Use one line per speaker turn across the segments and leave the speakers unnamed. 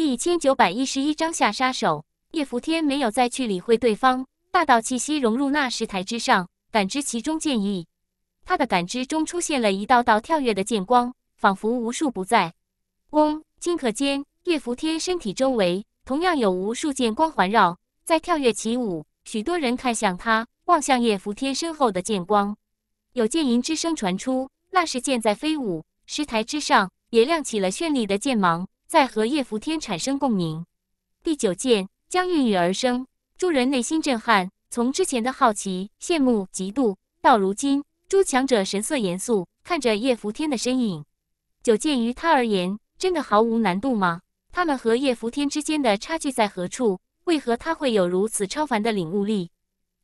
第一千九百一十一章下杀手。叶伏天没有再去理会对方，大道气息融入那石台之上，感知其中剑意。他的感知中出现了一道道跳跃的剑光，仿佛无处不在。嗡！顷刻间，叶伏天身体周围同样有无数剑光环绕，在跳跃起舞。许多人看向他，望向叶伏天身后的剑光，有剑吟之声传出，那是剑在飞舞。石台之上也亮起了绚丽的剑芒。在和叶福天产生共鸣，第九剑将孕育而生。诸人内心震撼，从之前的好奇、羡慕、嫉妒，到如今，诸强者神色严肃看着叶福天的身影。九剑于他而言，真的毫无难度吗？他们和叶福天之间的差距在何处？为何他会有如此超凡的领悟力？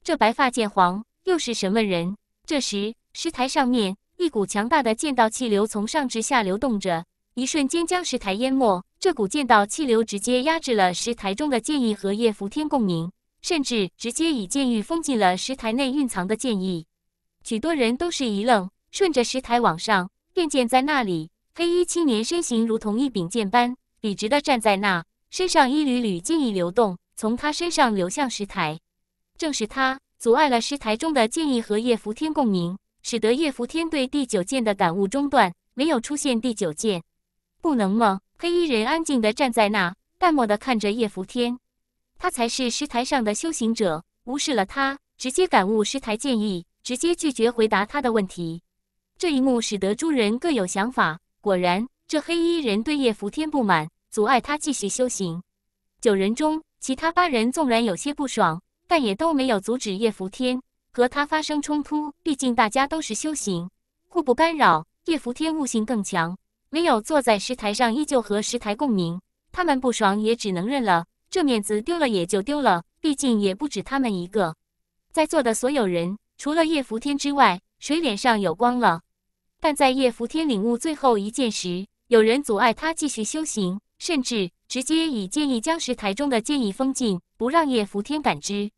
这白发剑皇又是什么人？这时，石台上面一股强大的剑道气流从上至下流动着。一瞬间将石台淹没，这股剑道气流直接压制了石台中的剑意和叶福天共鸣，甚至直接以剑域封禁了石台内蕴藏的剑意。许多人都是一愣，顺着石台往上，便见在那里，黑衣青年身形如同一柄剑般笔直的站在那，身上一缕缕剑意流动，从他身上流向石台，正是他阻碍了石台中的剑意和叶福天共鸣，使得叶福天对第九剑的感悟中断，没有出现第九剑。不能吗？黑衣人安静地站在那，淡漠地看着叶福天。他才是石台上的修行者，无视了他，直接感悟石台建议，直接拒绝回答他的问题。这一幕使得诸人各有想法。果然，这黑衣人对叶福天不满，阻碍他继续修行。九人中，其他八人纵然有些不爽，但也都没有阻止叶福天和他发生冲突。毕竟大家都是修行，互不干扰。叶福天悟性更强。没有坐在石台上，依旧和石台共鸣。他们不爽也只能认了，这面子丢了也就丢了。毕竟也不止他们一个，在座的所有人，除了叶拂天之外，谁脸上有光了？但在叶拂天领悟最后一剑时，有人阻碍他继续修行，甚至直接以剑意将石台中的剑意封禁，不让叶拂天感知。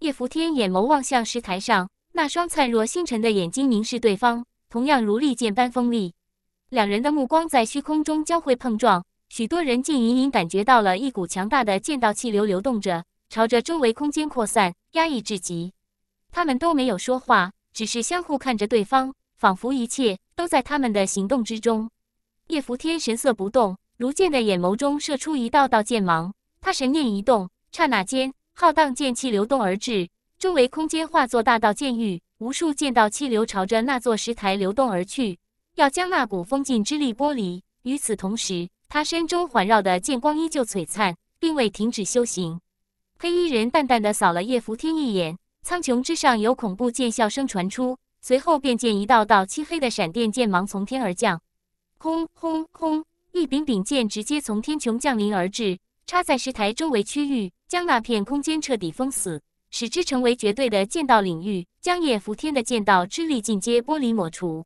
叶拂天眼眸望向石台上那双灿若星辰的眼睛，凝视对方，同样如利剑般锋利。两人的目光在虚空中交汇碰撞，许多人竟隐隐感觉到了一股强大的剑道气流流动着，朝着周围空间扩散，压抑至极。他们都没有说话，只是相互看着对方，仿佛一切都在他们的行动之中。叶伏天神色不动，如剑的眼眸中射出一道道剑芒。他神念一动，刹那间浩荡剑气流动而至，周围空间化作大道剑域，无数剑道气流朝着那座石台流动而去。要将那股封禁之力剥离。与此同时，他身中环绕的剑光依旧璀璨，并未停止修行。黑衣人淡淡的扫了叶拂天一眼。苍穹之上有恐怖剑啸声传出，随后便见一道道漆黑的闪电剑芒从天而降。轰轰轰！一柄柄剑直接从天穹降临而至，插在石台周围区域，将那片空间彻底封死，使之成为绝对的剑道领域，将叶拂天的剑道之力进阶剥离抹除。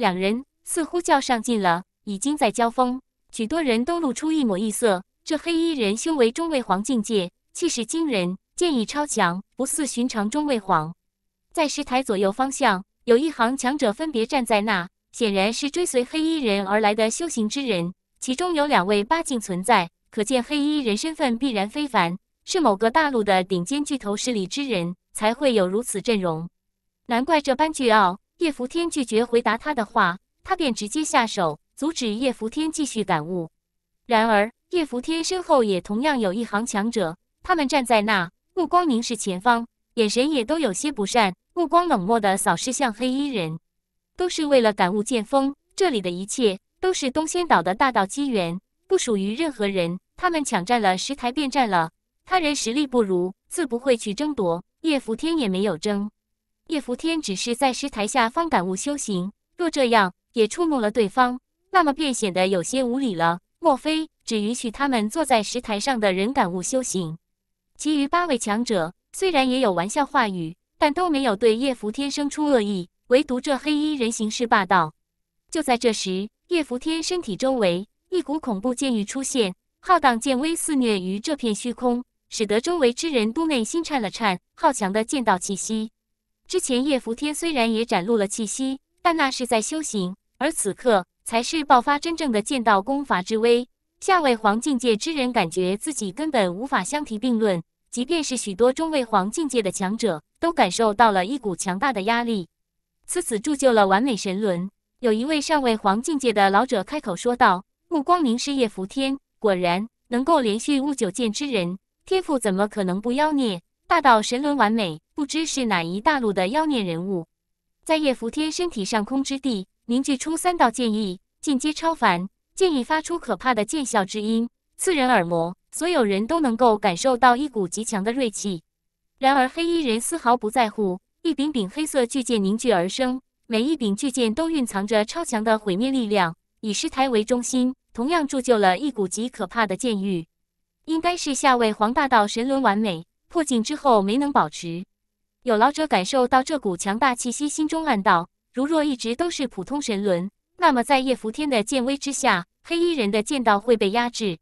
两人似乎较上劲了，已经在交锋。许多人都露出一抹异色。这黑衣人修为中位黄境界，气势惊人，剑意超强，不似寻常中位黄。在石台左右方向，有一行强者分别站在那，显然是追随黑衣人而来的修行之人。其中有两位八境存在，可见黑衣人身份必然非凡，是某个大陆的顶尖巨头势力之人，才会有如此阵容。难怪这般倨傲。叶伏天拒绝回答他的话，他便直接下手阻止叶伏天继续感悟。然而，叶伏天身后也同样有一行强者，他们站在那，目光凝视前方，眼神也都有些不善，目光冷漠地扫视向黑衣人。都是为了感悟剑锋，这里的一切都是东仙岛的大道机缘，不属于任何人。他们抢占了，石台便占了，他人实力不如，自不会去争夺。叶伏天也没有争。叶伏天只是在石台下方感悟修行，若这样也触怒了对方，那么便显得有些无理了。莫非只允许他们坐在石台上的人感悟修行？其余八位强者虽然也有玩笑话语，但都没有对叶伏天生出恶意，唯独这黑衣人行事霸道。就在这时，叶伏天身体周围一股恐怖剑欲出现，浩荡剑威肆虐于这片虚空，使得周围之人都内心颤了颤。好强的剑道气息！之前叶伏天虽然也展露了气息，但那是在修行，而此刻才是爆发真正的剑道功法之威。下位皇境界之人感觉自己根本无法相提并论，即便是许多中位皇境界的强者，都感受到了一股强大的压力。此子铸就了完美神轮，有一位上位皇境界的老者开口说道，目光凝视叶伏天。果然，能够连续悟九剑之人，天赋怎么可能不妖孽？大道神轮完美，不知是哪一大陆的妖孽人物，在叶福天身体上空之地凝聚出三道剑意，尽皆超凡。剑意发出可怕的剑啸之音，刺人耳膜，所有人都能够感受到一股极强的锐气。然而黑衣人丝毫不在乎，一柄柄黑色巨剑凝聚而生，每一柄巨剑都蕴藏着超强的毁灭力量。以石台为中心，同样铸就了一股极可怕的剑域，应该是下位黄大道神轮完美。破境之后没能保持，有老者感受到这股强大气息，心中暗道：如若一直都是普通神轮，那么在叶伏天的剑威之下，黑衣人的剑道会被压制。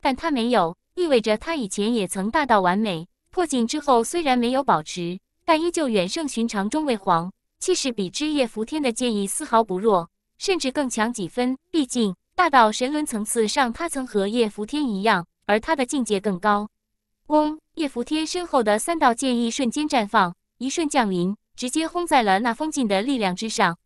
但他没有，意味着他以前也曾大道完美。破境之后虽然没有保持，但依旧远胜寻常中位皇，气势比之叶伏天的剑意丝毫不弱，甚至更强几分。毕竟大道神轮层次上，他曾和叶伏天一样，而他的境界更高。嗡！叶福天身后的三道剑意瞬间绽放，一瞬降临，直接轰在了那封禁的力量之上。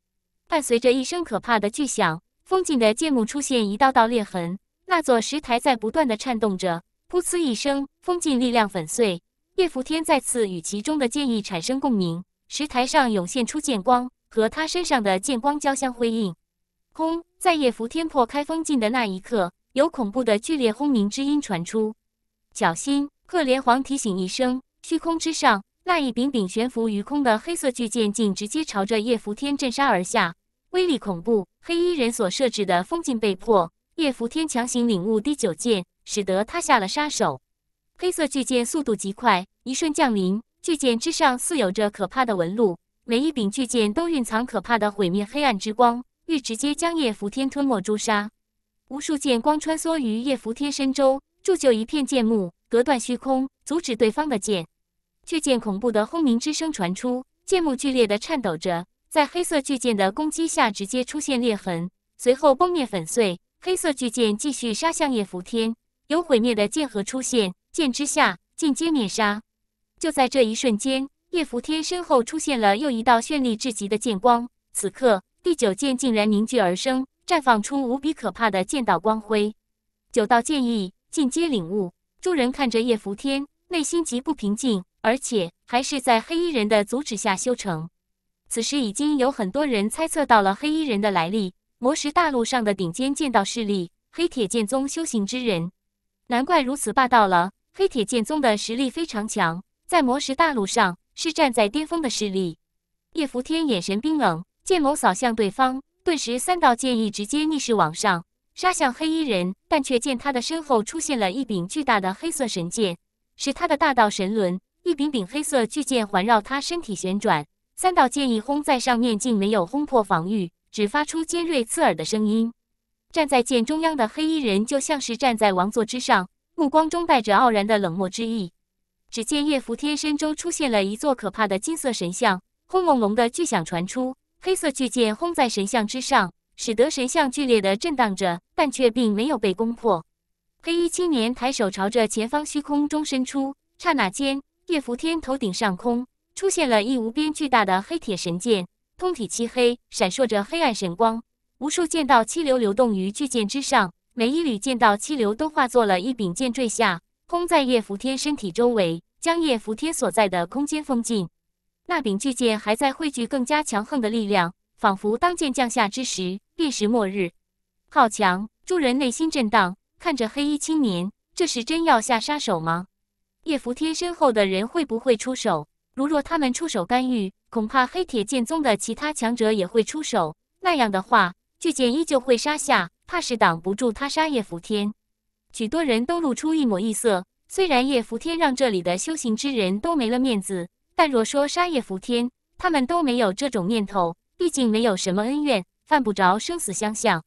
伴随着一声可怕的巨响，封禁的剑幕出现一道道裂痕，那座石台在不断的颤动着。噗呲一声，封禁力量粉碎。叶福天再次与其中的剑意产生共鸣，石台上涌现出剑光，和他身上的剑光交相辉映。轰！在叶福天破开封禁的那一刻，有恐怖的剧烈轰鸣之音传出。小心！赫连皇提醒一声，虚空之上那一柄柄悬浮于空的黑色巨剑，竟直接朝着叶伏天震杀而下，威力恐怖。黑衣人所设置的封禁被破，叶伏天强行领悟第九剑，使得他下了杀手。黑色巨剑速度极快，一瞬降临。巨剑之上似有着可怕的纹路，每一柄巨剑都蕴藏可怕的毁灭黑暗之光，欲直接将叶伏天吞没诛杀。无数剑光穿梭于叶伏天身周，铸就一片剑幕。隔断虚空，阻止对方的剑。巨剑恐怖的轰鸣之声传出，剑木剧烈的颤抖着，在黑色巨剑的攻击下，直接出现裂痕，随后崩灭粉碎。黑色巨剑继续杀向叶伏天，有毁灭的剑河出现，剑之下，尽皆灭杀。就在这一瞬间，叶伏天身后出现了又一道绚丽至极的剑光。此刻，第九剑竟然凝聚而生，绽放出无比可怕的剑道光辉。九道剑意尽皆领悟。众人看着叶伏天，内心极不平静，而且还是在黑衣人的阻止下修成。此时已经有很多人猜测到了黑衣人的来历，魔石大陆上的顶尖剑道势力黑铁剑宗修行之人，难怪如此霸道了。黑铁剑宗的实力非常强，在魔石大陆上是站在巅峰的势力。叶伏天眼神冰冷，剑眸扫向对方，顿时三道剑意直接逆势往上。杀向黑衣人，但却见他的身后出现了一柄巨大的黑色神剑，是他的大道神轮。一柄柄黑色巨剑环绕他身体旋转，三道剑意轰在上面，竟没有轰破防御，只发出尖锐刺耳的声音。站在剑中央的黑衣人，就像是站在王座之上，目光中带着傲然的冷漠之意。只见叶福天身周出现了一座可怕的金色神像，轰隆隆的巨响传出，黑色巨剑轰在神像之上。使得神像剧烈的震荡着，但却并没有被攻破。黑衣青年抬手朝着前方虚空中伸出，刹那间，叶福天头顶上空出现了一无边巨大的黑铁神剑，通体漆黑，闪烁着黑暗神光，无数剑道气流流动于巨剑之上，每一缕剑道气流都化作了一柄剑坠下，轰在叶福天身体周围，将叶福天所在的空间封禁。那柄巨剑还在汇聚更加强横的力量。仿佛当剑降下之时，便是末日。好强！诸人内心震荡，看着黑衣青年，这是真要下杀手吗？叶伏天身后的人会不会出手？如若他们出手干预，恐怕黑铁剑宗的其他强者也会出手。那样的话，巨剑依旧会杀下，怕是挡不住他杀叶伏天。许多人都露出一抹异色。虽然叶伏天让这里的修行之人都没了面子，但若说杀叶伏天，他们都没有这种念头。毕竟没有什么恩怨，犯不着生死相向。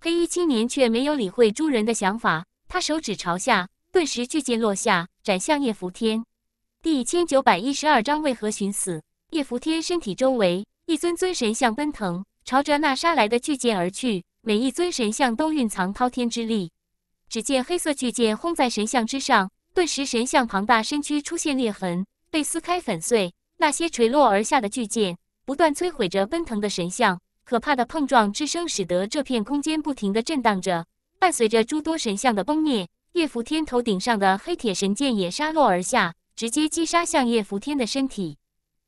黑衣青年却没有理会诸人的想法，他手指朝下，顿时巨剑落下，斩向叶伏天。第一千九百一十二章为何寻死？叶伏天身体周围一尊尊神像奔腾，朝着那杀来的巨剑而去，每一尊神像都蕴藏滔天之力。只见黑色巨剑轰在神像之上，顿时神像庞大身躯出现裂痕，被撕开粉碎。那些垂落而下的巨剑。不断摧毁着奔腾的神像，可怕的碰撞之声使得这片空间不停的震荡着。伴随着诸多神像的崩灭，叶福天头顶上的黑铁神剑也杀落而下，直接击杀向叶福天的身体。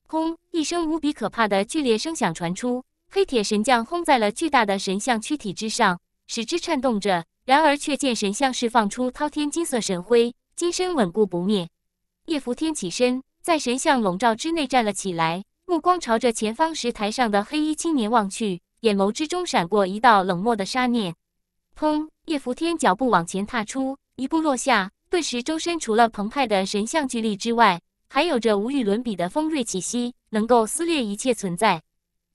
轰！一声无比可怕的剧烈声响传出，黑铁神将轰在了巨大的神像躯体之上，使之颤动着。然而却见神像释放出滔天金色神辉，金身稳固不灭。叶福天起身，在神像笼罩之内站了起来。目光朝着前方石台上的黑衣青年望去，眼眸之中闪过一道冷漠的杀念。砰！叶拂天脚步往前踏出一步落下，顿时周身除了澎湃的神像巨力之外，还有着无与伦比的锋锐气息，能够撕裂一切存在。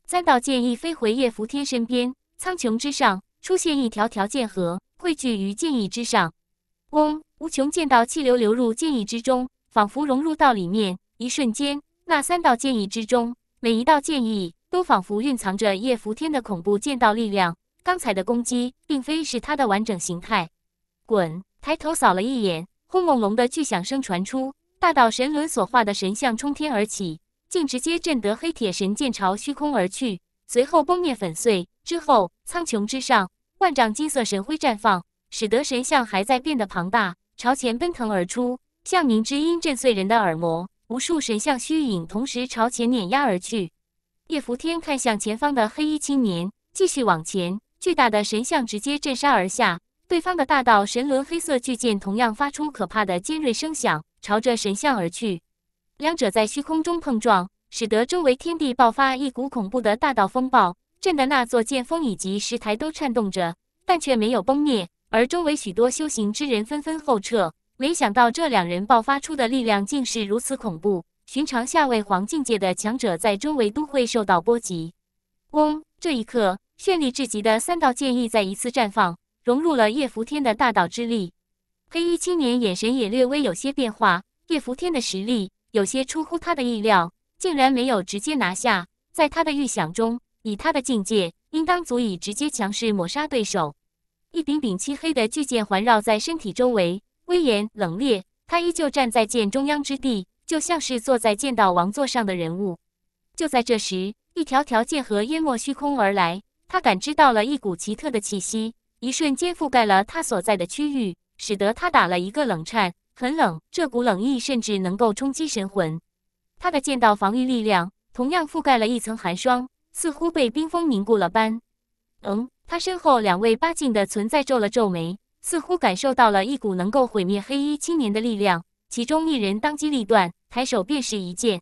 三道剑意飞回叶拂天身边，苍穹之上出现一条条剑河，汇聚于剑意之上。嗡！无穷剑道气流流入剑意之中，仿佛融入到里面。一瞬间。那三道剑意之中，每一道剑意都仿佛蕴藏着叶拂天的恐怖剑道力量。刚才的攻击并非是他的完整形态。滚！抬头扫了一眼，轰隆隆的巨响声传出，大道神轮所化的神像冲天而起，竟直接震得黑铁神剑朝虚空而去，随后崩灭粉碎。之后，苍穹之上万丈金色神辉绽放，使得神像还在变得庞大，朝前奔腾而出，像凝之音震碎人的耳膜。无数神像虚影同时朝前碾压而去，叶伏天看向前方的黑衣青年，继续往前。巨大的神像直接震杀而下，对方的大道神轮黑色巨剑同样发出可怕的尖锐声响，朝着神像而去。两者在虚空中碰撞，使得周围天地爆发一股恐怖的大道风暴，震得那座剑峰以及石台都颤动着，但却没有崩灭。而周围许多修行之人纷纷后撤。没想到这两人爆发出的力量竟是如此恐怖，寻常下位皇境界的强者在周围都会受到波及。嗡！这一刻，绚丽至极的三道剑意再一次绽放，融入了叶福天的大道之力。黑衣青年眼神也略微有些变化，叶福天的实力有些出乎他的意料，竟然没有直接拿下。在他的预想中，以他的境界，应当足以直接强势抹杀对手。一柄柄漆黑的巨剑环绕在身体周围。威严冷冽，他依旧站在剑中央之地，就像是坐在剑道王座上的人物。就在这时，一条条剑河淹没虚空而来，他感知到了一股奇特的气息，一瞬间覆盖了他所在的区域，使得他打了一个冷颤，很冷。这股冷意甚至能够冲击神魂。他的剑道防御力量同样覆盖了一层寒霜，似乎被冰封凝固了般。嗯，他身后两位八境的存在皱了皱眉。似乎感受到了一股能够毁灭黑衣青年的力量，其中一人当机立断，抬手便是一剑。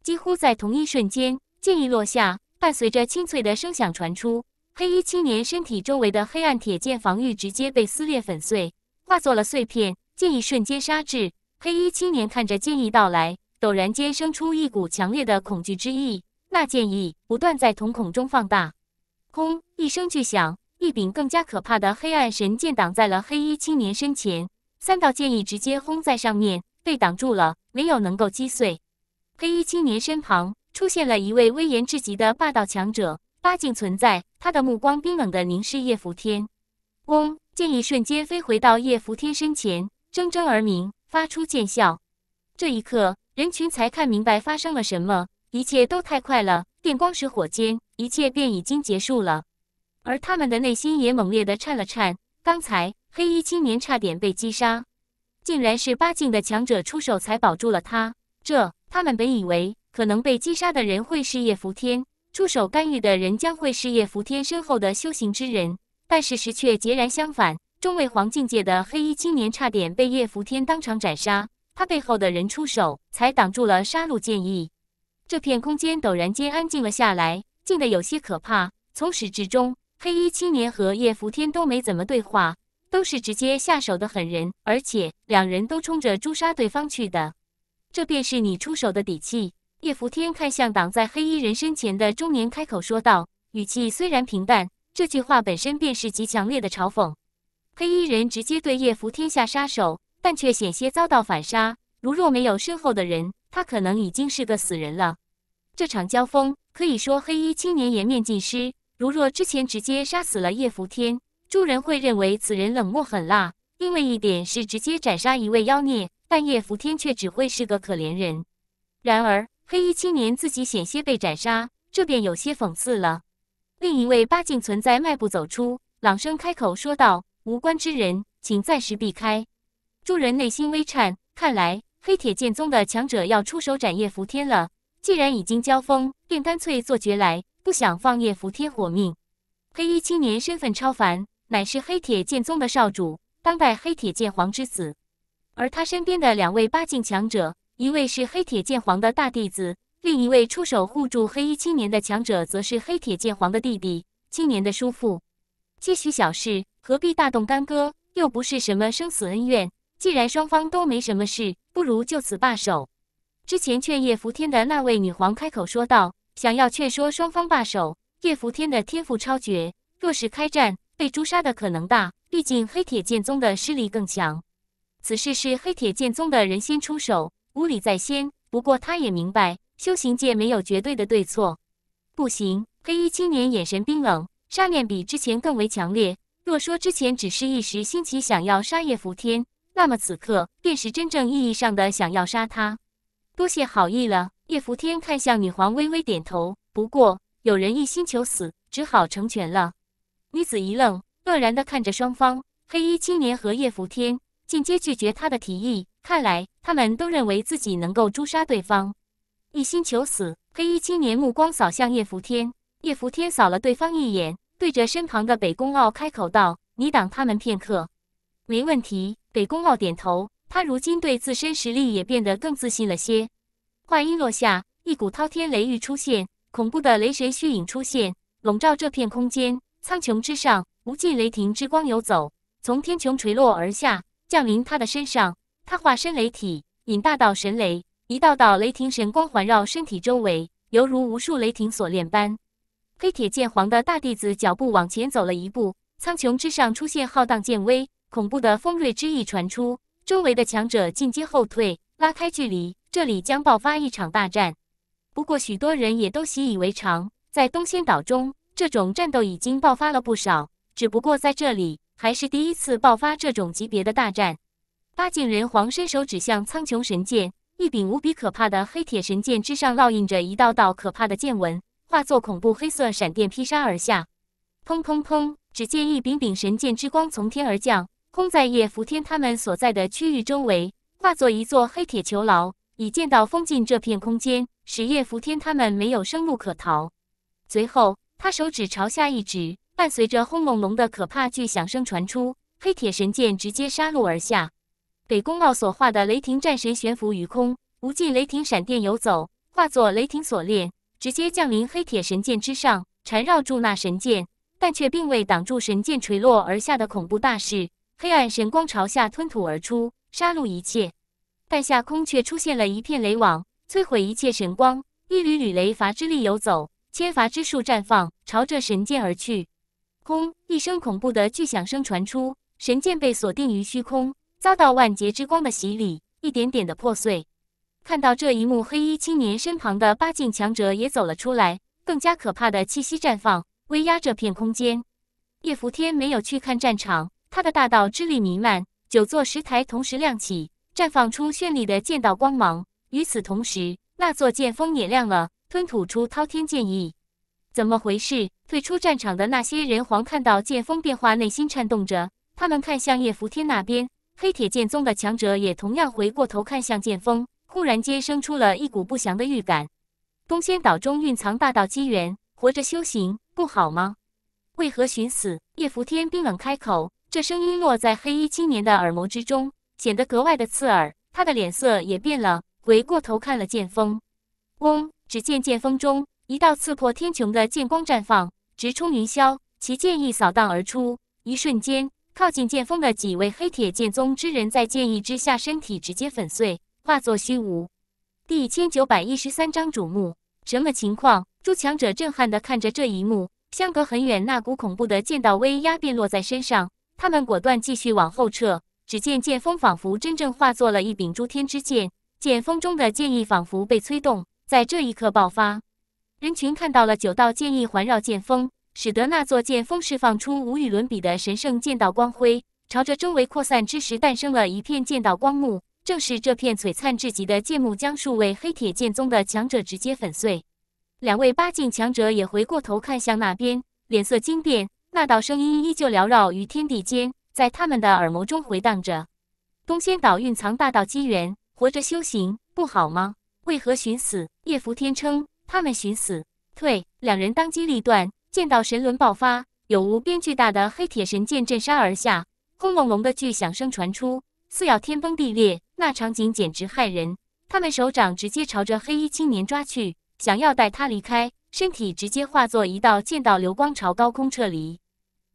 几乎在同一瞬间，剑意落下，伴随着清脆的声响传出，黑衣青年身体周围的黑暗铁剑防御直接被撕裂粉碎，化作了碎片。剑意瞬间杀至，黑衣青年看着剑意到来，陡然间生出一股强烈的恐惧之意。那剑意不断在瞳孔中放大，轰一声巨响。一柄更加可怕的黑暗神剑挡在了黑衣青年身前，三道剑意直接轰在上面，被挡住了，没有能够击碎。黑衣青年身旁出现了一位威严至极的霸道强者，八境存在，他的目光冰冷的凝视叶伏天。嗡，剑意瞬间飞回到叶伏天身前，铮铮而鸣，发出剑啸。这一刻，人群才看明白发生了什么，一切都太快了，电光石火间，一切便已经结束了。而他们的内心也猛烈地颤了颤。刚才黑衣青年差点被击杀，竟然是八境的强者出手才保住了他。这他们本以为可能被击杀的人会是叶福天，出手干预的人将会是叶福天身后的修行之人，但事实却截然相反。中位黄境界的黑衣青年差点被叶福天当场斩杀，他背后的人出手才挡住了杀戮剑意。这片空间陡然间安静了下来，静得有些可怕。从始至终。黑衣青年和叶福天都没怎么对话，都是直接下手的狠人，而且两人都冲着诛杀对方去的，这便是你出手的底气。叶福天看向挡在黑衣人身前的中年，开口说道，语气虽然平淡，这句话本身便是极强烈的嘲讽。黑衣人直接对叶福天下杀手，但却险些遭到反杀，如若没有身后的人，他可能已经是个死人了。这场交锋可以说黑衣青年颜面尽失。如若之前直接杀死了叶拂天，众人会认为此人冷漠狠辣。另外一点是直接斩杀一位妖孽，但叶拂天却只会是个可怜人。然而黑衣青年自己险些被斩杀，这便有些讽刺了。另一位八境存在迈步走出，朗声开口说道：“无关之人，请暂时避开。”众人内心微颤，看来黑铁剑宗的强者要出手斩叶拂天了。既然已经交锋，便干脆做绝来。不想放叶伏天活命，黑衣青年身份超凡，乃是黑铁剑宗的少主，当代黑铁剑皇之子。而他身边的两位八境强者，一位是黑铁剑皇的大弟子，另一位出手护住黑衣青年的强者，则是黑铁剑皇的弟弟，青年的叔父。些许小事，何必大动干戈？又不是什么生死恩怨。既然双方都没什么事，不如就此罢手。之前劝叶伏天的那位女皇开口说道。想要劝说双方罢手，叶拂天的天赋超绝，若是开战，被诛杀的可能大。毕竟黑铁剑宗的势力更强。此事是黑铁剑宗的人先出手，无礼在先。不过他也明白，修行界没有绝对的对错。不行！黑衣青年眼神冰冷，杀念比之前更为强烈。若说之前只是一时兴起想要杀叶拂天，那么此刻便是真正意义上的想要杀他。多谢好意了。叶伏天看向女皇，微微点头。不过，有人一心求死，只好成全了。女子一愣，愕然地看着双方，黑衣青年和叶伏天，进阶拒绝他的提议。看来，他们都认为自己能够诛杀对方，一心求死。黑衣青年目光扫向叶伏天，叶伏天扫了对方一眼，对着身旁的北宫傲开口道：“你挡他们片刻，没问题。”北宫傲点头。他如今对自身实力也变得更自信了些。话音落下，一股滔天雷域出现，恐怖的雷神虚影出现，笼罩这片空间。苍穹之上，无尽雷霆之光游走，从天穹垂落而下，降临他的身上。他化身雷体，引大道神雷，一道道雷霆神光环绕身体周围，犹如无数雷霆锁链般。黑铁剑皇的大弟子脚步往前走了一步，苍穹之上出现浩荡剑威，恐怖的锋锐之意传出。周围的强者进阶后退，拉开距离。这里将爆发一场大战。不过，许多人也都习以为常，在东仙岛中，这种战斗已经爆发了不少。只不过在这里，还是第一次爆发这种级别的大战。八景人皇伸手指向苍穹神剑，一柄无比可怕的黑铁神剑之上，烙印着一道道可怕的剑纹，化作恐怖黑色闪电劈杀而下。砰砰砰！只见一柄柄神剑之光从天而降。轰在叶福天他们所在的区域周围，化作一座黑铁囚牢，以剑道封禁这片空间，使叶福天他们没有生路可逃。随后，他手指朝下一指，伴随着轰隆隆的可怕巨响声传出，黑铁神剑直接杀戮而下。北宫傲所化的雷霆战神悬浮于空，无尽雷霆闪电游走，化作雷霆锁链，直接降临黑铁神剑之上，缠绕住那神剑，但却并未挡住神剑垂落而下的恐怖大事。黑暗神光朝下吞吐而出，杀戮一切，但下空却出现了一片雷网，摧毁一切神光。一缕缕雷伐之力游走，千伐之树绽放，朝着神剑而去。空一声恐怖的巨响声传出，神剑被锁定于虚空，遭到万劫之光的洗礼，一点点的破碎。看到这一幕，黑衣青年身旁的八境强者也走了出来，更加可怕的气息绽放，威压这片空间。叶伏天没有去看战场。他的大道之力弥漫，九座石台同时亮起，绽放出绚丽的剑道光芒。与此同时，那座剑峰也亮了，吞吐出滔天剑意。怎么回事？退出战场的那些人皇看到剑峰变化，内心颤动着。他们看向叶福天那边，黑铁剑宗的强者也同样回过头看向剑峰，忽然间生出了一股不祥的预感。东仙岛中蕴藏大道机缘，活着修行不好吗？为何寻死？叶福天冰冷开口。这声音落在黑衣青年的耳膜之中，显得格外的刺耳。他的脸色也变了，回过头看了剑锋。嗡！只见剑锋中一道刺破天穹的剑光绽放，直冲云霄。其剑意扫荡而出，一瞬间，靠近剑锋的几位黑铁剑宗之人，在剑意之下，身体直接粉碎，化作虚无。第一千九百一十三章瞩目。什么情况？诸强者震撼地看着这一幕，相隔很远，那股恐怖的剑道威压便落在身上。他们果断继续往后撤。只见剑锋仿佛真正化作了一柄诸天之剑，剑锋中的剑意仿佛被催动，在这一刻爆发。人群看到了九道剑意环绕剑锋，使得那座剑锋释放出无与伦比的神圣剑道光辉，朝着周围扩散之时，诞生了一片剑道光幕。正是这片璀璨至极的剑幕，将数位黑铁剑宗的强者直接粉碎。两位八境强者也回过头看向那边，脸色惊变。那道声音依旧缭绕于天地间，在他们的耳膜中回荡着。东仙岛蕴藏大道机缘，活着修行不好吗？为何寻死？叶拂天称他们寻死，退。两人当机立断，剑道神轮爆发，有无边巨大的黑铁神剑震杀而下，轰隆隆的巨响声传出，似要天崩地裂。那场景简直骇人。他们手掌直接朝着黑衣青年抓去，想要带他离开，身体直接化作一道剑道流光朝高空撤离。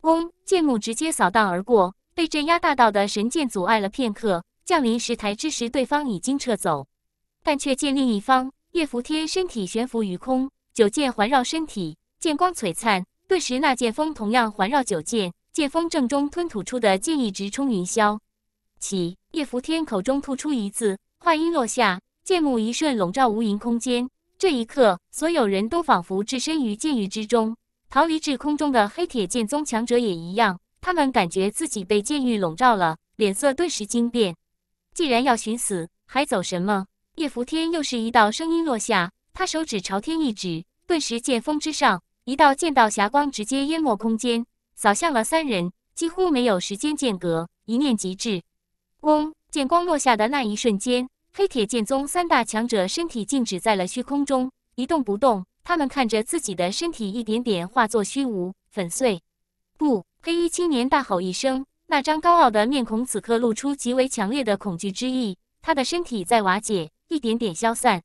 嗡！剑幕直接扫荡而过，被镇压大道的神剑阻碍了片刻。降临石台之时，对方已经撤走，但却见另一方。叶伏天身体悬浮于空，九剑环绕身体，剑光璀璨。顿时，那剑锋同样环绕九剑，剑锋正中吞吐出的剑意直冲云霄。起！叶伏天口中吐出一字，话音落下，剑幕一瞬笼罩无垠空间。这一刻，所有人都仿佛置身于剑域之中。逃离至空中的黑铁剑宗强者也一样，他们感觉自己被剑狱笼罩了，脸色顿时惊变。既然要寻死，还走什么？叶拂天又是一道声音落下，他手指朝天一指，顿时剑锋之上一道剑道霞光直接淹没空间，扫向了三人，几乎没有时间间隔，一念即至。嗡！剑光落下的那一瞬间，黑铁剑宗三大强者身体静止在了虚空中，一动不动。他们看着自己的身体一点点化作虚无粉碎，不，黑衣青年大吼一声，那张高傲的面孔此刻露出极为强烈的恐惧之意。他的身体在瓦解，一点点消散。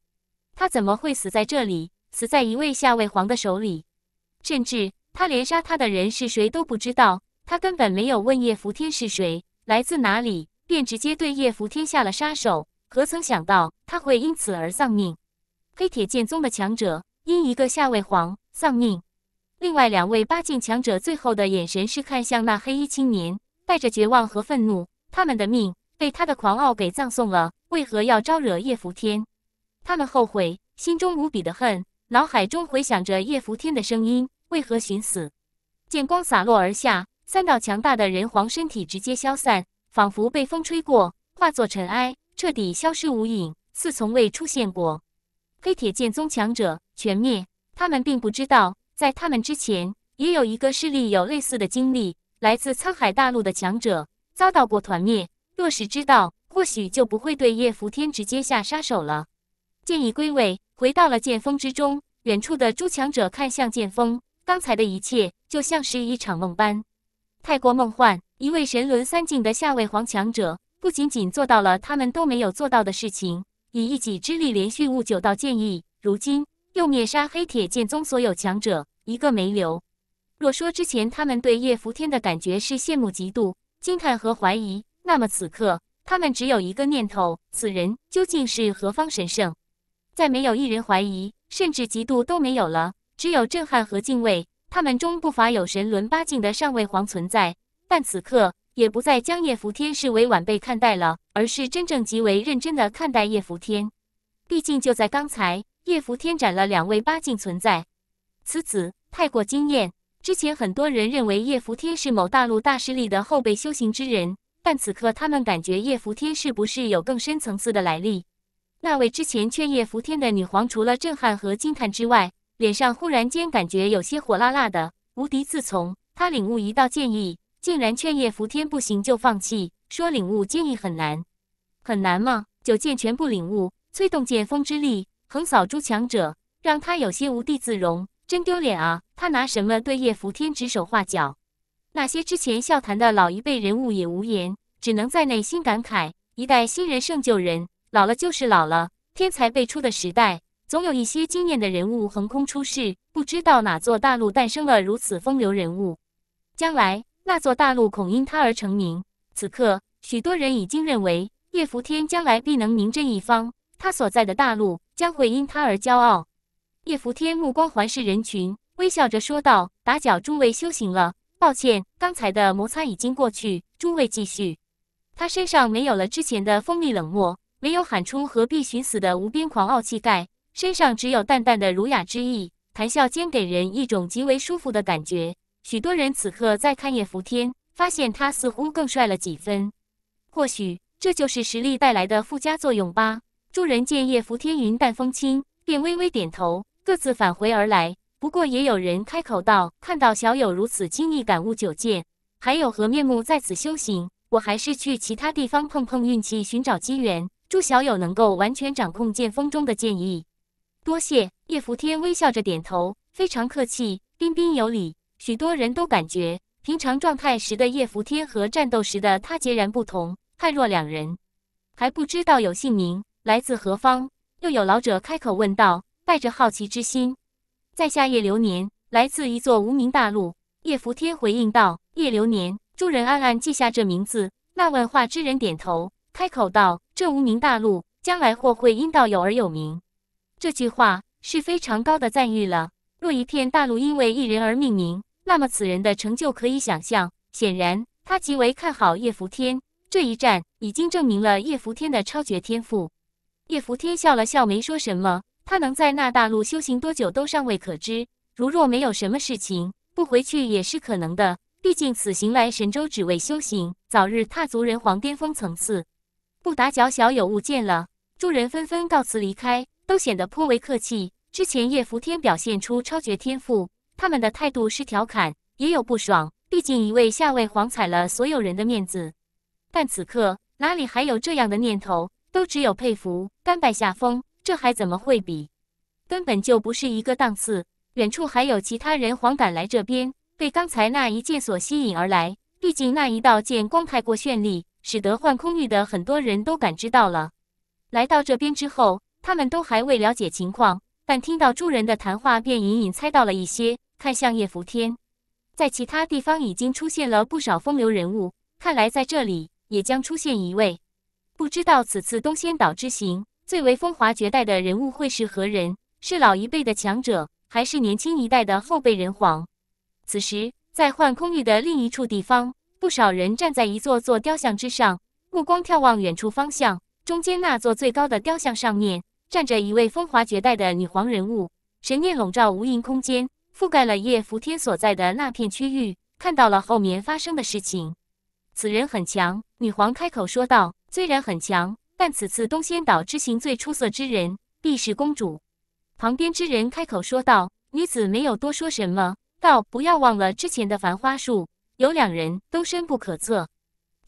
他怎么会死在这里？死在一位下位皇的手里？甚至他连杀他的人是谁都不知道。他根本没有问叶福天是谁，来自哪里，便直接对叶福天下了杀手。何曾想到他会因此而丧命？黑铁剑宗的强者。因一个下位皇丧命，另外两位八境强者最后的眼神是看向那黑衣青年，带着绝望和愤怒。他们的命被他的狂傲给葬送了，为何要招惹叶伏天？他们后悔，心中无比的恨，脑海中回响着叶伏天的声音，为何寻死？剑光洒落而下，三道强大的人皇身体直接消散，仿佛被风吹过，化作尘埃，彻底消失无影，似从未出现过。黑铁剑宗强者。全灭，他们并不知道，在他们之前也有一个势力有类似的经历。来自沧海大陆的强者遭到过团灭，若是知道，或许就不会对叶拂天直接下杀手了。剑意归位，回到了剑锋之中。远处的诸强者看向剑锋，刚才的一切就像是一场梦般，太过梦幻。一位神轮三境的下位皇强者，不仅仅做到了他们都没有做到的事情，以一己之力连续悟九道剑意，如今。又灭杀黑铁剑宗所有强者，一个没留。若说之前他们对叶拂天的感觉是羡慕、嫉妒、惊叹和怀疑，那么此刻他们只有一个念头：此人究竟是何方神圣？再没有一人怀疑，甚至嫉妒都没有了，只有震撼和敬畏。他们中不乏有神轮八境的上位皇存在，但此刻也不再将叶拂天视为晚辈看待了，而是真正极为认真的看待叶拂天。毕竟就在刚才。叶福天斩了两位八境存在，此子太过惊艳。之前很多人认为叶福天是某大陆大势力的后辈修行之人，但此刻他们感觉叶福天是不是有更深层次的来历？那位之前劝叶福天的女皇，除了震撼和惊叹之外，脸上忽然间感觉有些火辣辣的。无敌，自从他领悟一道剑意，竟然劝叶福天不行就放弃，说领悟剑意很难，很难吗？九剑全部领悟，催动剑锋之力。横扫诸强者，让他有些无地自容，真丢脸啊！他拿什么对叶扶天指手画脚？那些之前笑谈的老一辈人物也无言，只能在内心感慨：一代新人胜旧人，老了就是老了。天才辈出的时代，总有一些惊艳的人物横空出世。不知道哪座大陆诞生了如此风流人物，将来那座大陆恐因他而成名。此刻，许多人已经认为叶扶天将来必能名震一方。他所在的大陆将会因他而骄傲。叶伏天目光环视人群，微笑着说道：“打搅诸位修行了，抱歉，刚才的摩擦已经过去，诸位继续。”他身上没有了之前的锋利冷漠，没有喊出“何必寻死”的无边狂傲气概，身上只有淡淡的儒雅之意，谈笑间给人一种极为舒服的感觉。许多人此刻在看叶伏天，发现他似乎更帅了几分。或许这就是实力带来的附加作用吧。众人见叶扶天云淡风轻，便微微点头，各自返回而来。不过也有人开口道：“看到小友如此轻易感悟九剑，还有何面目在此修行？我还是去其他地方碰碰运气，寻找机缘。祝小友能够完全掌控剑锋中的剑意。”多谢叶扶天微笑着点头，非常客气，彬彬有礼。许多人都感觉，平常状态时的叶扶天和战斗时的他截然不同，判若两人。还不知道有姓名。来自何方？又有老者开口问道，带着好奇之心。在下叶流年，来自一座无名大陆。叶伏天回应道：“叶流年，诸人暗暗记下这名字。”那问话之人点头，开口道：“这无名大陆将来或会因道友而有名。”这句话是非常高的赞誉了。若一片大陆因为一人而命名，那么此人的成就可以想象。显然，他极为看好叶伏天。这一战已经证明了叶伏天的超绝天赋。叶伏天笑了笑，没说什么。他能在那大陆修行多久，都尚未可知。如若没有什么事情，不回去也是可能的。毕竟此行来神州只为修行，早日踏足人皇巅峰层次。不打搅小友物件了。众人纷纷告辞离开，都显得颇为客气。之前叶伏天表现出超绝天赋，他们的态度是调侃，也有不爽。毕竟一位下位皇踩了所有人的面子，但此刻哪里还有这样的念头？都只有佩服，甘拜下风，这还怎么会比？根本就不是一个档次。远处还有其他人，黄赶来这边，被刚才那一剑所吸引而来。毕竟那一道剑光太过绚丽，使得幻空域的很多人都感知到了。来到这边之后，他们都还未了解情况，但听到诸人的谈话，便隐隐猜到了一些。看向叶福天，在其他地方已经出现了不少风流人物，看来在这里也将出现一位。不知道此次东仙岛之行，最为风华绝代的人物会是何人？是老一辈的强者，还是年轻一代的后辈人皇？此时，在幻空域的另一处地方，不少人站在一座座雕像之上，目光眺望远处方向。中间那座最高的雕像上面，站着一位风华绝代的女皇人物，神念笼罩无垠空间，覆盖了叶福天所在的那片区域，看到了后面发生的事情。此人很强，女皇开口说道。虽然很强，但此次东仙岛之行最出色之人，必是公主。旁边之人开口说道：“女子没有多说什么，倒不要忘了之前的繁花树，有两人都深不可测。”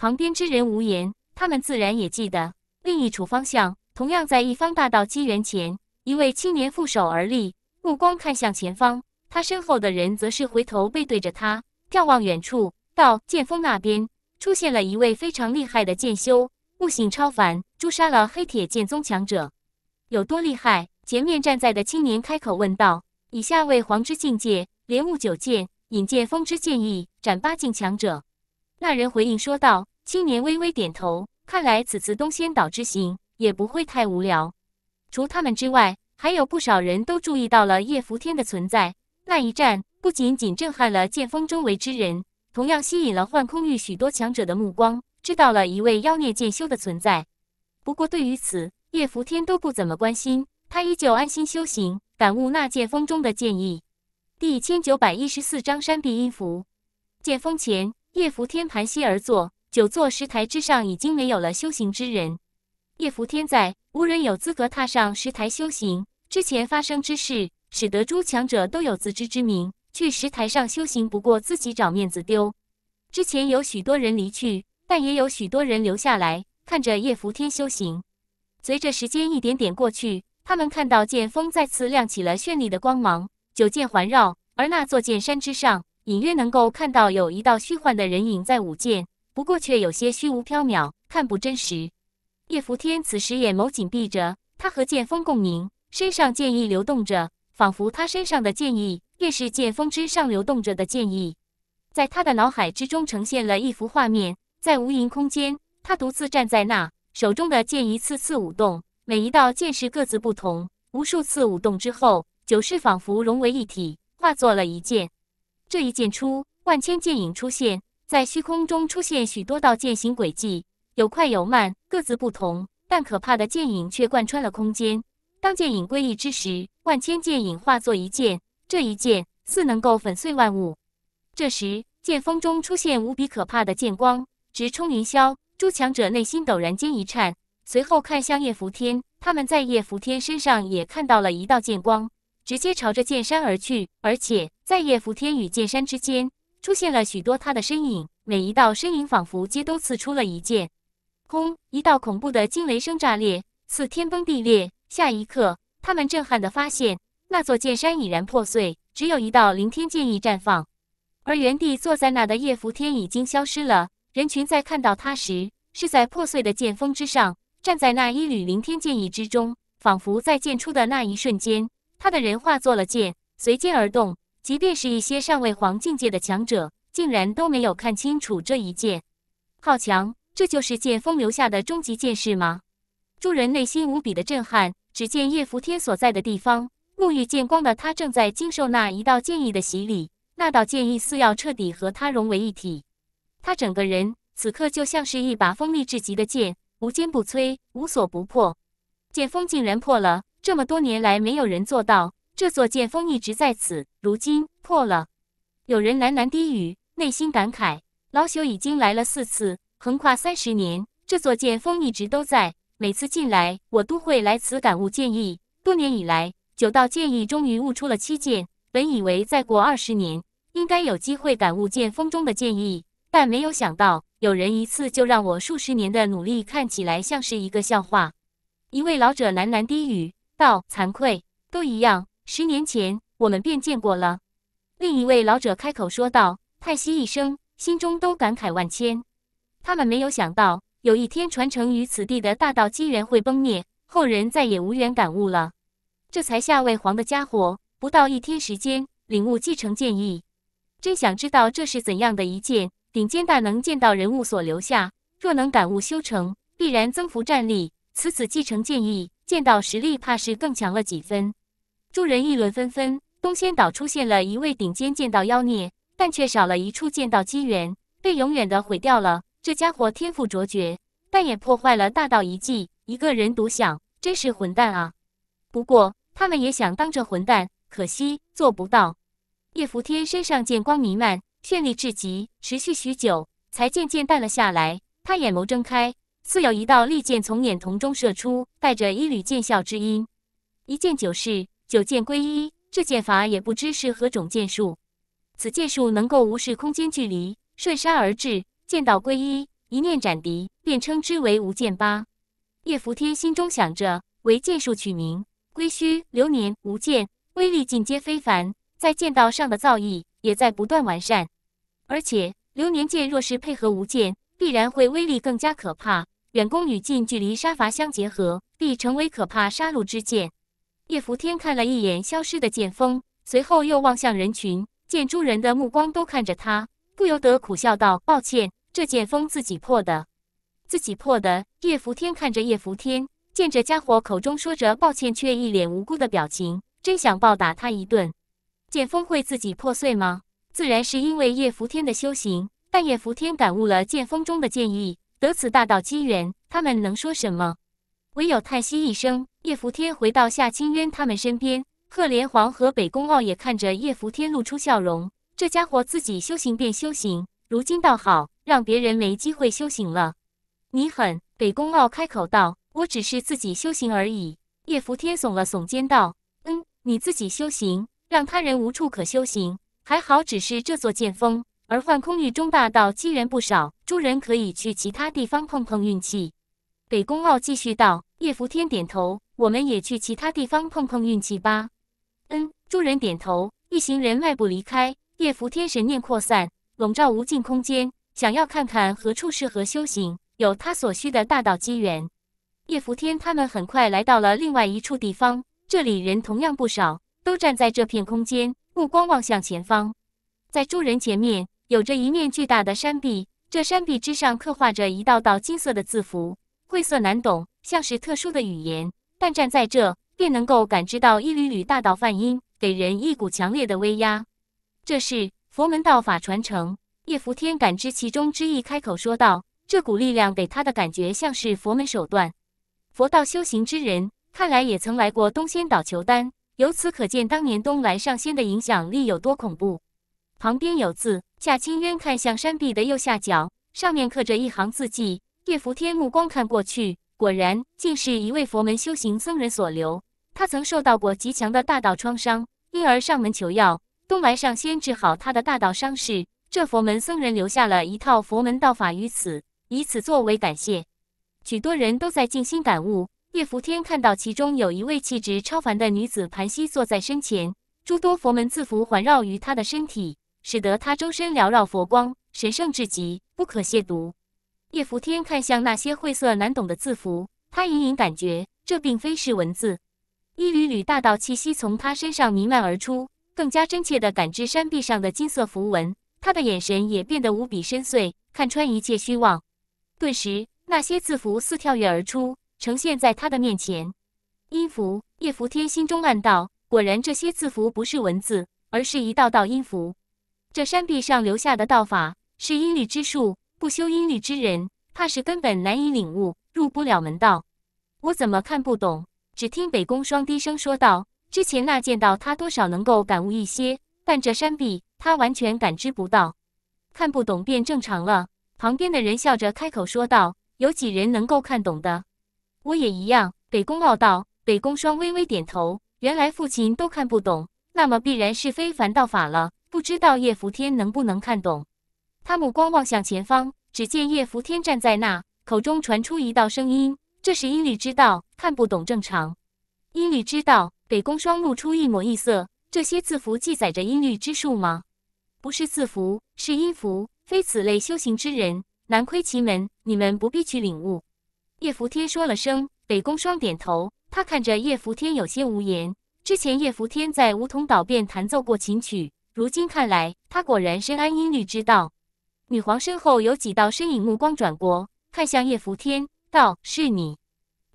旁边之人无言，他们自然也记得。另一处方向，同样在一方大道机缘前，一位青年负手而立，目光看向前方。他身后的人则是回头背对着他，眺望远处，到剑峰那边出现了一位非常厉害的剑修。悟性超凡，诛杀了黑铁剑宗强者，有多厉害？前面站在的青年开口问道：“以下为黄之境界，连悟九剑，引剑锋之剑意，斩八境强者。”那人回应说道。青年微微点头，看来此次东仙岛之行也不会太无聊。除他们之外，还有不少人都注意到了叶拂天的存在。那一战不仅仅震撼了剑锋周围之人，同样吸引了幻空域许多强者的目光。知道了一位妖孽剑修的存在，不过对于此，叶福天都不怎么关心。他依旧安心修行，感悟那剑锋中的剑意。第一千九百一十四章山壁音符。剑锋前，叶福天盘膝而坐，九座石台之上已经没有了修行之人。叶福天在，无人有资格踏上石台修行。之前发生之事，使得诸强者都有自知之明，去石台上修行不过自己找面子丢。之前有许多人离去。但也有许多人留下来，看着叶伏天修行。随着时间一点点过去，他们看到剑锋再次亮起了绚丽的光芒，九剑环绕，而那座剑山之上，隐约能够看到有一道虚幻的人影在舞剑，不过却有些虚无缥缈，看不真实。叶伏天此时眼眸紧闭着，他和剑锋共鸣，身上剑意流动着，仿佛他身上的剑意便是剑锋之上流动着的剑意，在他的脑海之中呈现了一幅画面。在无垠空间，他独自站在那，手中的剑一次次舞动，每一道剑势各自不同。无数次舞动之后，九势仿佛融为一体，化作了一剑。这一剑出，万千剑影出现，在虚空中出现许多道剑形轨迹，有快有慢，各自不同，但可怕的剑影却贯穿了空间。当剑影归一之时，万千剑影化作一剑，这一剑似能够粉碎万物。这时，剑锋中出现无比可怕的剑光。直冲云霄，诸强者内心陡然间一颤，随后看向叶拂天。他们在叶拂天身上也看到了一道剑光，直接朝着剑山而去。而且在叶拂天与剑山之间，出现了许多他的身影，每一道身影仿佛皆都刺出了一剑。轰！一道恐怖的惊雷声炸裂，似天崩地裂。下一刻，他们震撼的发现，那座剑山已然破碎，只有一道凌天剑意绽放。而原地坐在那的叶拂天已经消失了。人群在看到他时，是在破碎的剑锋之上，站在那一缕凌天剑意之中，仿佛在剑出的那一瞬间，他的人化作了剑，随剑而动。即便是一些尚未黄境界的强者，竟然都没有看清楚这一剑。好强！这就是剑锋留下的终极剑士吗？诸人内心无比的震撼。只见叶伏天所在的地方，沐浴剑光的他正在经受那一道剑意的洗礼，那道剑意似要彻底和他融为一体。他整个人此刻就像是一把锋利至极的剑，无坚不摧，无所不破。剑锋竟然破了，这么多年来没有人做到。这座剑锋一直在此，如今破了。有人喃喃低语，内心感慨：老朽已经来了四次，横跨三十年，这座剑锋一直都在。每次进来，我都会来此感悟剑意。多年以来，九道剑意终于悟出了七剑。本以为再过二十年，应该有机会感悟剑锋中的剑意。但没有想到，有人一次就让我数十年的努力看起来像是一个笑话。一位老者喃喃低语道：“惭愧，都一样。十年前我们便见过了。”另一位老者开口说道，叹息一声，心中都感慨万千。他们没有想到，有一天传承于此地的大道机缘会崩灭，后人再也无缘感悟了。这才下位皇的家伙，不到一天时间领悟继承建议，真想知道这是怎样的一件。顶尖大能见到人物所留下，若能感悟修成，必然增幅战力。此次继承剑意，剑道实力怕是更强了几分。众人议论纷纷。东仙岛出现了一位顶尖剑道妖孽，但却少了一处剑道机缘，被永远的毁掉了。这家伙天赋卓绝，但也破坏了大道遗迹，一个人独享，真是混蛋啊！不过他们也想当这混蛋，可惜做不到。叶扶天身上剑光弥漫。绚丽至极，持续许久，才渐渐淡了下来。他眼眸睁开，似有一道利剑从眼瞳中射出，带着一缕剑啸之音。一剑九式，九剑归一，这剑法也不知是何种剑术。此剑术能够无视空间距离，顺山而至。剑道归一，一念斩敌，便称之为无剑八。叶扶天心中想着，为剑术取名归墟、流年无剑，威力尽皆非凡，在剑道上的造诣也在不断完善。而且流年剑若是配合无剑，必然会威力更加可怕。远攻与近距离杀伐相结合，必成为可怕杀戮之剑。叶伏天看了一眼消失的剑锋，随后又望向人群，见诸人的目光都看着他，不由得苦笑道：“抱歉，这剑锋自己破的，自己破的。”叶伏天看着叶伏天，见这家伙口中说着抱歉，却一脸无辜的表情，真想暴打他一顿。剑锋会自己破碎吗？自然是因为叶福天的修行，但叶福天感悟了剑锋中的剑意，得此大道机缘，他们能说什么？唯有叹息一声。叶福天回到夏清渊他们身边，贺连皇和北宫傲也看着叶福天露出笑容。这家伙自己修行便修行，如今倒好，让别人没机会修行了。你狠！北宫傲开口道：“我只是自己修行而已。”叶福天耸了耸肩道：“嗯，你自己修行，让他人无处可修行。”还好，只是这座剑峰，而幻空域中大道机缘不少，诸人可以去其他地方碰碰运气。北宫傲继续道。叶福天点头，我们也去其他地方碰碰运气吧。嗯，诸人点头，一行人迈步离开。叶福天神念扩散，笼罩无尽空间，想要看看何处适合修行，有他所需的大道机缘。叶福天他们很快来到了另外一处地方，这里人同样不少，都站在这片空间。目光望向前方，在诸人前面有着一面巨大的山壁，这山壁之上刻画着一道道金色的字符，晦涩难懂，像是特殊的语言。但站在这，便能够感知到一缕缕大道梵音，给人一股强烈的威压。这是佛门道法传承。叶扶天感知其中之意，开口说道：“这股力量给他的感觉，像是佛门手段。佛道修行之人，看来也曾来过东仙岛求丹。”由此可见，当年东来上仙的影响力有多恐怖。旁边有字，夏清渊看向山壁的右下角，上面刻着一行字迹。叶伏天目光看过去，果然，竟是一位佛门修行僧人所留。他曾受到过极强的大道创伤，因而上门求药。东来上仙治好他的大道伤势，这佛门僧人留下了一套佛门道法于此，以此作为感谢。许多人都在静心感悟。叶福天看到其中有一位气质超凡的女子盘膝坐在身前，诸多佛门字符环绕于她的身体，使得她周身缭绕佛光，神圣至极，不可亵渎。叶福天看向那些晦涩难懂的字符，他隐隐感觉这并非是文字。一缕缕大道气息从他身上弥漫而出，更加真切地感知山壁上的金色符文，他的眼神也变得无比深邃，看穿一切虚妄。顿时，那些字符似跳跃而出。呈现在他的面前，音符。叶福天心中暗道：果然，这些字符不是文字，而是一道道音符。这山壁上留下的道法是音律之术，不修音律之人，怕是根本难以领悟，入不了门道。我怎么看不懂？只听北宫霜低声说道：“之前那剑道，他多少能够感悟一些；，但这山壁，他完全感知不到，看不懂便正常了。”旁边的人笑着开口说道：“有几人能够看懂的？”我也一样，北宫傲道。北宫双微微点头。原来父亲都看不懂，那么必然是非凡道法了。不知道叶福天能不能看懂？他目光望向前方，只见叶福天站在那，口中传出一道声音：“这是音律之道，看不懂正常。”音律之道，北宫双露出一抹异色。这些字符记载着音律之术吗？不是字符，是音符。非此类修行之人，难窥其门。你们不必去领悟。叶福天说了声，北宫霜点头。他看着叶福天，有些无言。之前叶福天在梧桐岛便弹奏过琴曲，如今看来，他果然深谙音律之道。女皇身后有几道身影，目光转过，看向叶福天，道：“是你，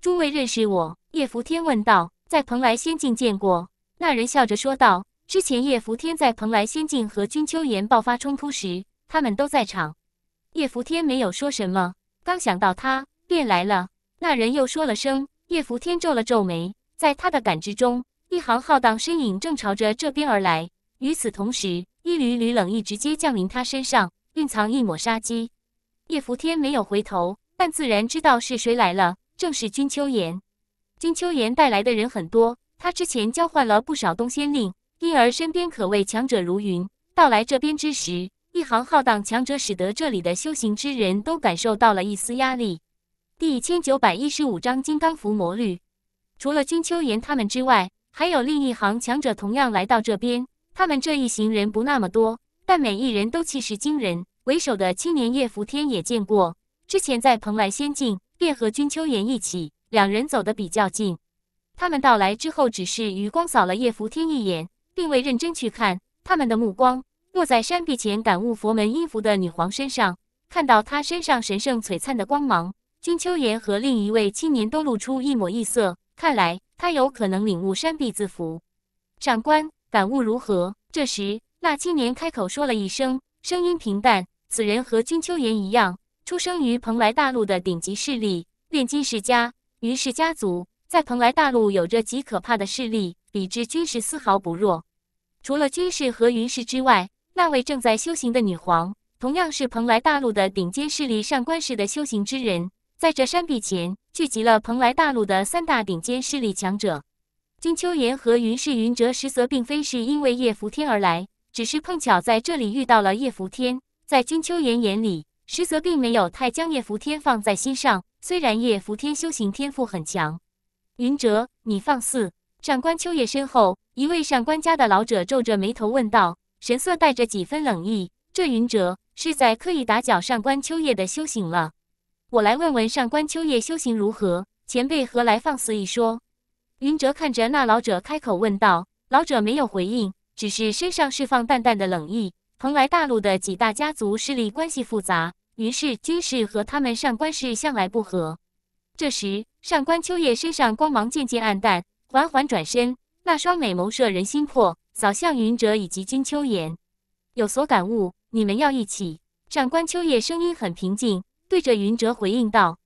诸位认识我？”叶福天问道。在蓬莱仙境见过那人，笑着说道：“之前叶福天在蓬莱仙境和君秋岩爆发冲突时，他们都在场。”叶福天没有说什么，刚想到他。便来了，那人又说了声。叶伏天皱了皱眉，在他的感知中，一行浩荡身影正朝着这边而来。与此同时，一缕缕冷意直接降临他身上，蕴藏一抹杀机。叶伏天没有回头，但自然知道是谁来了，正是君秋言。君秋言带来的人很多，他之前交换了不少东仙令，因而身边可谓强者如云。到来这边之时，一行浩荡强者，使得这里的修行之人都感受到了一丝压力。第一千九百一十五章金刚伏魔律。除了君秋言他们之外，还有另一行强者同样来到这边。他们这一行人不那么多，但每一人都气势惊人。为首的青年叶伏天也见过，之前在蓬莱仙境便和君秋言一起，两人走得比较近。他们到来之后，只是余光扫了叶伏天一眼，并未认真去看他们的目光落在山壁前感悟佛门音符的女皇身上，看到她身上神圣璀璨的光芒。君秋妍和另一位青年都露出一抹异色，看来他有可能领悟山壁字符。上官感悟如何？这时，那青年开口说了一声，声音平淡。此人和君秋妍一样，出生于蓬莱大陆的顶级势力炼金世家于氏家族，在蓬莱大陆有着极可怕的势力，比之军事丝毫不弱。除了军事和云氏之外，那位正在修行的女皇，同样是蓬莱大陆的顶尖势力上官氏的修行之人。在这山壁前聚集了蓬莱大陆的三大顶尖势力强者。金秋岩和云氏云哲实则并非是因为叶福天而来，只是碰巧在这里遇到了叶福天。在金秋岩眼里，实则并没有太将叶福天放在心上。虽然叶福天修行天赋很强，云哲，你放肆！上官秋叶身后，一位上官家的老者皱着眉头问道，神色带着几分冷意：“这云哲是在刻意打搅上官秋叶的修行了。”我来问问上官秋叶修行如何？前辈何来放肆一说？云哲看着那老者开口问道。老者没有回应，只是身上释放淡淡的冷意。蓬莱大陆的几大家族势力关系复杂，云氏、君氏和他们上官氏向来不和。这时，上官秋叶身上光芒渐渐暗淡，缓缓转身，那双美眸摄人心魄，扫向云哲以及君秋言。有所感悟，你们要一起。上官秋叶声音很平静。对着云哲回应道，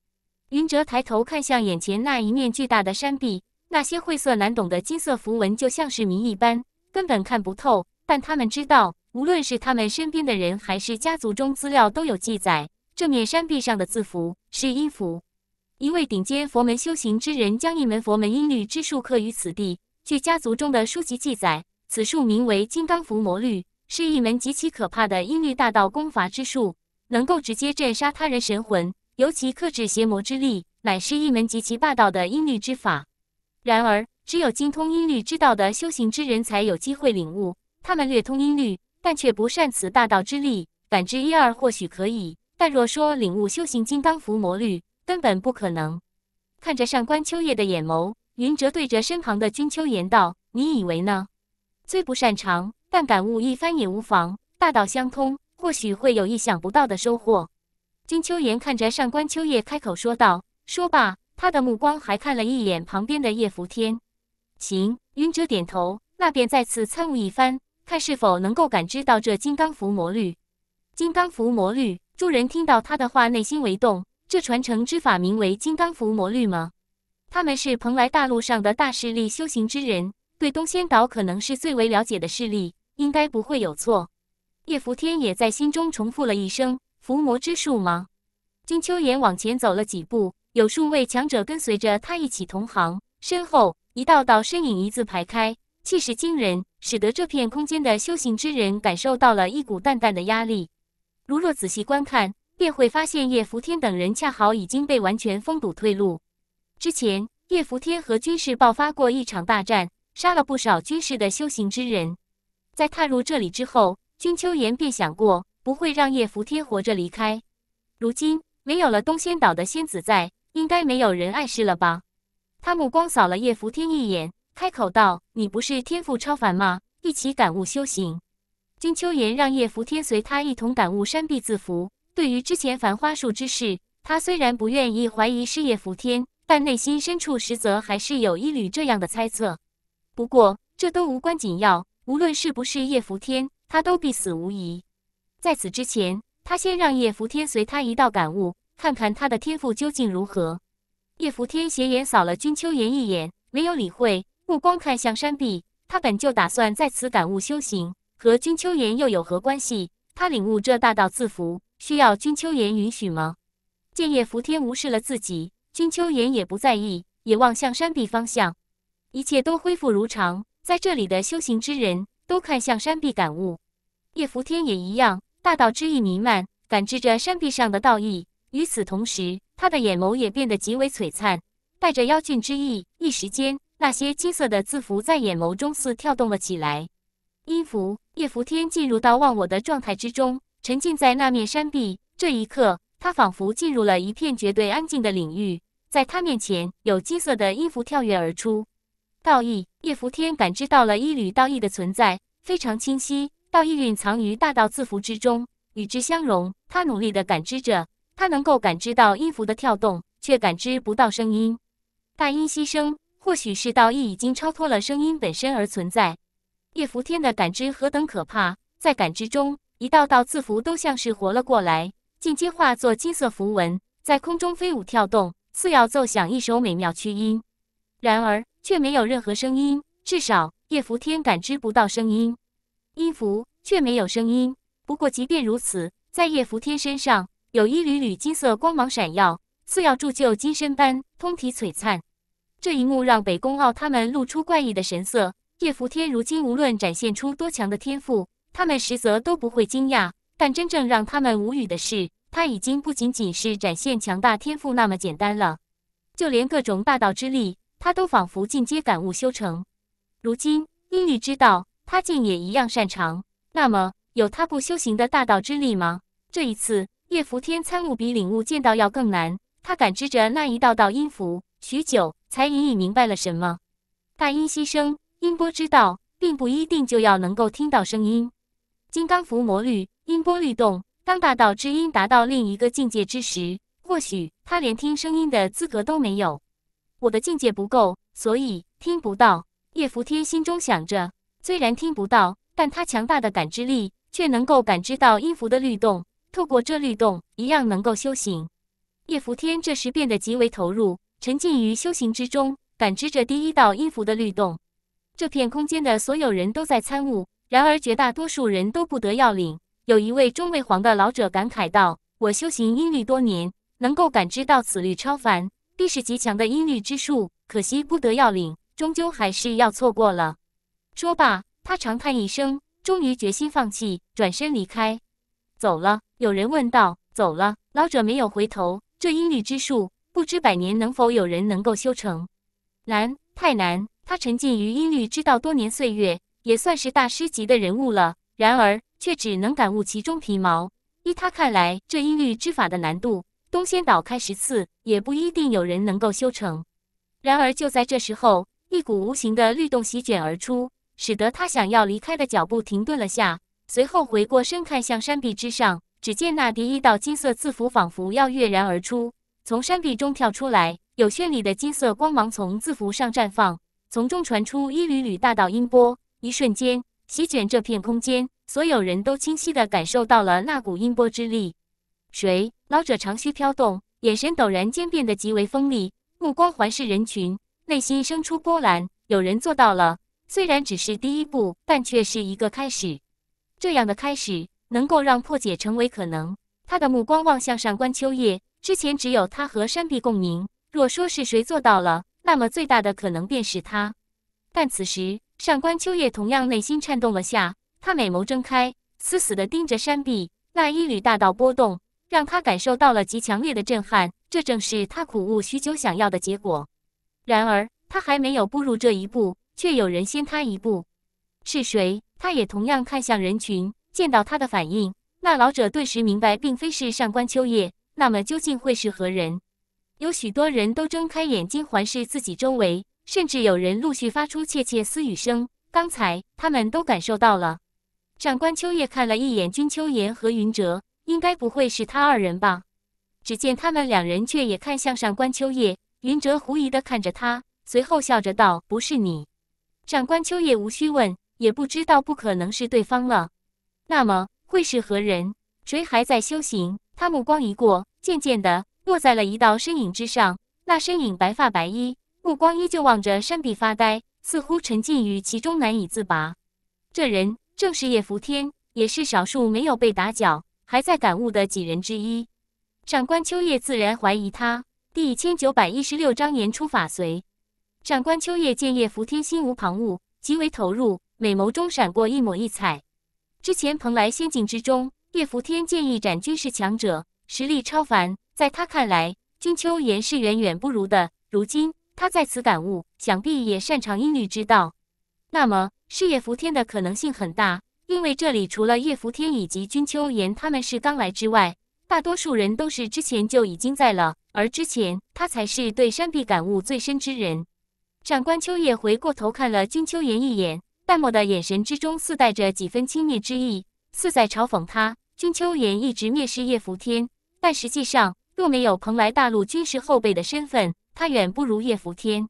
云哲抬头看向眼前那一面巨大的山壁，那些晦涩难懂的金色符文就像是谜一般，根本看不透。但他们知道，无论是他们身边的人，还是家族中资料都有记载，这面山壁上的字符是音符。一位顶尖佛门修行之人将一门佛门音律之术刻于此地。据家族中的书籍记载，此术名为《金刚伏魔律》，是一门极其可怕的音律大道功法之术。能够直接震杀他人神魂，尤其克制邪魔之力，乃是一门极其霸道的阴律之法。然而，只有精通阴律之道的修行之人才有机会领悟。他们略通阴律，但却不擅此大道之力。感知一二或许可以，但若说领悟修行金刚伏魔律，根本不可能。看着上官秋叶的眼眸，云哲对着身旁的君秋言道：“你以为呢？虽不擅长，但感悟一番也无妨。大道相通。”或许会有意想不到的收获。金秋妍看着上官秋叶，开口说道。说罢，他的目光还看了一眼旁边的叶伏天。行，云哲点头，那便再次参悟一番，看是否能够感知到这《金刚伏魔律》。《金刚伏魔律》，诸人听到他的话，内心为动。这传承之法名为《金刚伏魔律》吗？他们是蓬莱大陆上的大势力，修行之人对东仙岛可能是最为了解的势力，应该不会有错。叶伏天也在心中重复了一声：“伏魔之术吗？”金秋妍往前走了几步，有数位强者跟随着他一起同行，身后一道道身影一字排开，气势惊人，使得这片空间的修行之人感受到了一股淡淡的压力。如若仔细观看，便会发现叶伏天等人恰好已经被完全封堵退路。之前，叶伏天和军士爆发过一场大战，杀了不少军士的修行之人。在踏入这里之后。君秋言便想过，不会让叶福天活着离开。如今没有了东仙岛的仙子在，应该没有人碍事了吧？他目光扫了叶福天一眼，开口道：“你不是天赋超凡吗？一起感悟修行。”君秋言让叶福天随他一同感悟山壁字符。对于之前繁花树之事，他虽然不愿意怀疑是叶福天，但内心深处实则还是有一缕这样的猜测。不过这都无关紧要，无论是不是叶福天。他都必死无疑。在此之前，他先让叶福天随他一道感悟，看看他的天赋究竟如何。叶福天斜眼扫了君秋言一眼，没有理会，目光看向山壁。他本就打算在此感悟修行，和君秋言又有何关系？他领悟这大道自符，需要君秋言允许吗？见叶福天无视了自己，君秋言也不在意，也望向山壁方向。一切都恢复如常，在这里的修行之人。都看向山壁感悟，叶拂天也一样，大道之意弥漫，感知着山壁上的道意。与此同时，他的眼眸也变得极为璀璨，带着妖俊之意。一时间，那些金色的字符在眼眸中似跳动了起来。音符，叶拂天进入到忘我的状态之中，沉浸在那面山壁。这一刻，他仿佛进入了一片绝对安静的领域，在他面前有金色的音符跳跃而出。道义。叶拂天感知到了一缕道义的存在，非常清晰。道义蕴藏于大道字符之中，与之相融。他努力地感知着，他能够感知到音符的跳动，却感知不到声音。大音希声，或许是道义已经超脱了声音本身而存在。叶拂天的感知何等可怕！在感知中，一道道字符都像是活了过来，尽皆化作金色符文，在空中飞舞跳动，似要奏响一首美妙曲音。然而，却没有任何声音，至少叶拂天感知不到声音。音符却没有声音。不过，即便如此，在叶拂天身上有一缕缕金色光芒闪耀，似要铸就金身般，通体璀璨。这一幕让北宫傲他们露出怪异的神色。叶拂天如今无论展现出多强的天赋，他们实则都不会惊讶。但真正让他们无语的是，他已经不仅仅是展现强大天赋那么简单了，就连各种霸道之力。他都仿佛进阶感悟修成，如今音律之道，他竟也一样擅长。那么，有他不修行的大道之力吗？这一次，叶拂天参悟比领悟剑道要更难。他感知着那一道道音符，许久才隐隐明白了什么。大音希声，音波之道，并不一定就要能够听到声音。金刚伏魔律，音波律动。当大道之音达到另一个境界之时，或许他连听声音的资格都没有。我的境界不够，所以听不到。叶福天心中想着，虽然听不到，但他强大的感知力却能够感知到音符的律动，透过这律动一样能够修行。叶福天这时变得极为投入，沉浸于修行之中，感知着第一道音符的律动。这片空间的所有人都在参悟，然而绝大多数人都不得要领。有一位中卫皇的老者感慨道：“我修行音律多年，能够感知到此律超凡。”地势极强的音律之术，可惜不得要领，终究还是要错过了。说罢，他长叹一声，终于决心放弃，转身离开。走了。有人问道：“走了？”老者没有回头。这音律之术，不知百年能否有人能够修成。难，太难。他沉浸于音律之道多年岁月，也算是大师级的人物了，然而却只能感悟其中皮毛。依他看来，这音律之法的难度。东仙岛开十次，也不一定有人能够修成。然而，就在这时候，一股无形的律动席卷而出，使得他想要离开的脚步停顿了下。随后，回过身看向山壁之上，只见那第一道金色字符仿佛要跃然而出，从山壁中跳出来，有绚丽的金色光芒从字符上绽放，从中传出一缕缕大道音波，一瞬间席卷这片空间。所有人都清晰地感受到了那股音波之力。谁？老者长须飘动，眼神陡然间变得极为锋利，目光环视人群，内心生出波澜。有人做到了，虽然只是第一步，但却是一个开始。这样的开始能够让破解成为可能。他的目光望向上官秋叶，之前只有他和山壁共鸣。若说是谁做到了，那么最大的可能便是他。但此时，上官秋叶同样内心颤动了下，他美眸睁开，死死地盯着山壁那一缕大道波动。让他感受到了极强烈的震撼，这正是他苦悟许久想要的结果。然而，他还没有步入这一步，却有人先他一步。是谁？他也同样看向人群，见到他的反应，那老者顿时明白，并非是上官秋叶。那么，究竟会是何人？有许多人都睁开眼睛环视自己周围，甚至有人陆续发出窃窃私语声。刚才他们都感受到了。上官秋叶看了一眼君秋言和云哲。应该不会是他二人吧？只见他们两人却也看向上官秋叶，云哲狐疑的看着他，随后笑着道：“不是你。”上官秋叶无需问，也不知道不可能是对方了。那么会是何人？谁还在修行？他目光一过，渐渐的落在了一道身影之上。那身影白发白衣，目光依旧望着山壁发呆，似乎沉浸于其中难以自拔。这人正是叶拂天，也是少数没有被打搅。还在感悟的几人之一，上官秋叶自然怀疑他。第一千九百一十六章言出法随。上官秋叶见叶福天心无旁骛，极为投入，美眸中闪过一抹异彩。之前蓬莱仙境之中，叶福天见意斩军是强者，实力超凡，在他看来，君秋言是远远不如的。如今他在此感悟，想必也擅长音律之道。那么是叶福天的可能性很大。因为这里除了叶福天以及君秋言他们是刚来之外，大多数人都是之前就已经在了。而之前他才是对山壁感悟最深之人。上官秋叶回过头看了君秋言一眼，淡漠的眼神之中似带着几分轻蔑之意，似在嘲讽他。君秋言一直蔑视叶福天，但实际上若没有蓬莱大陆军事后辈的身份，他远不如叶福天。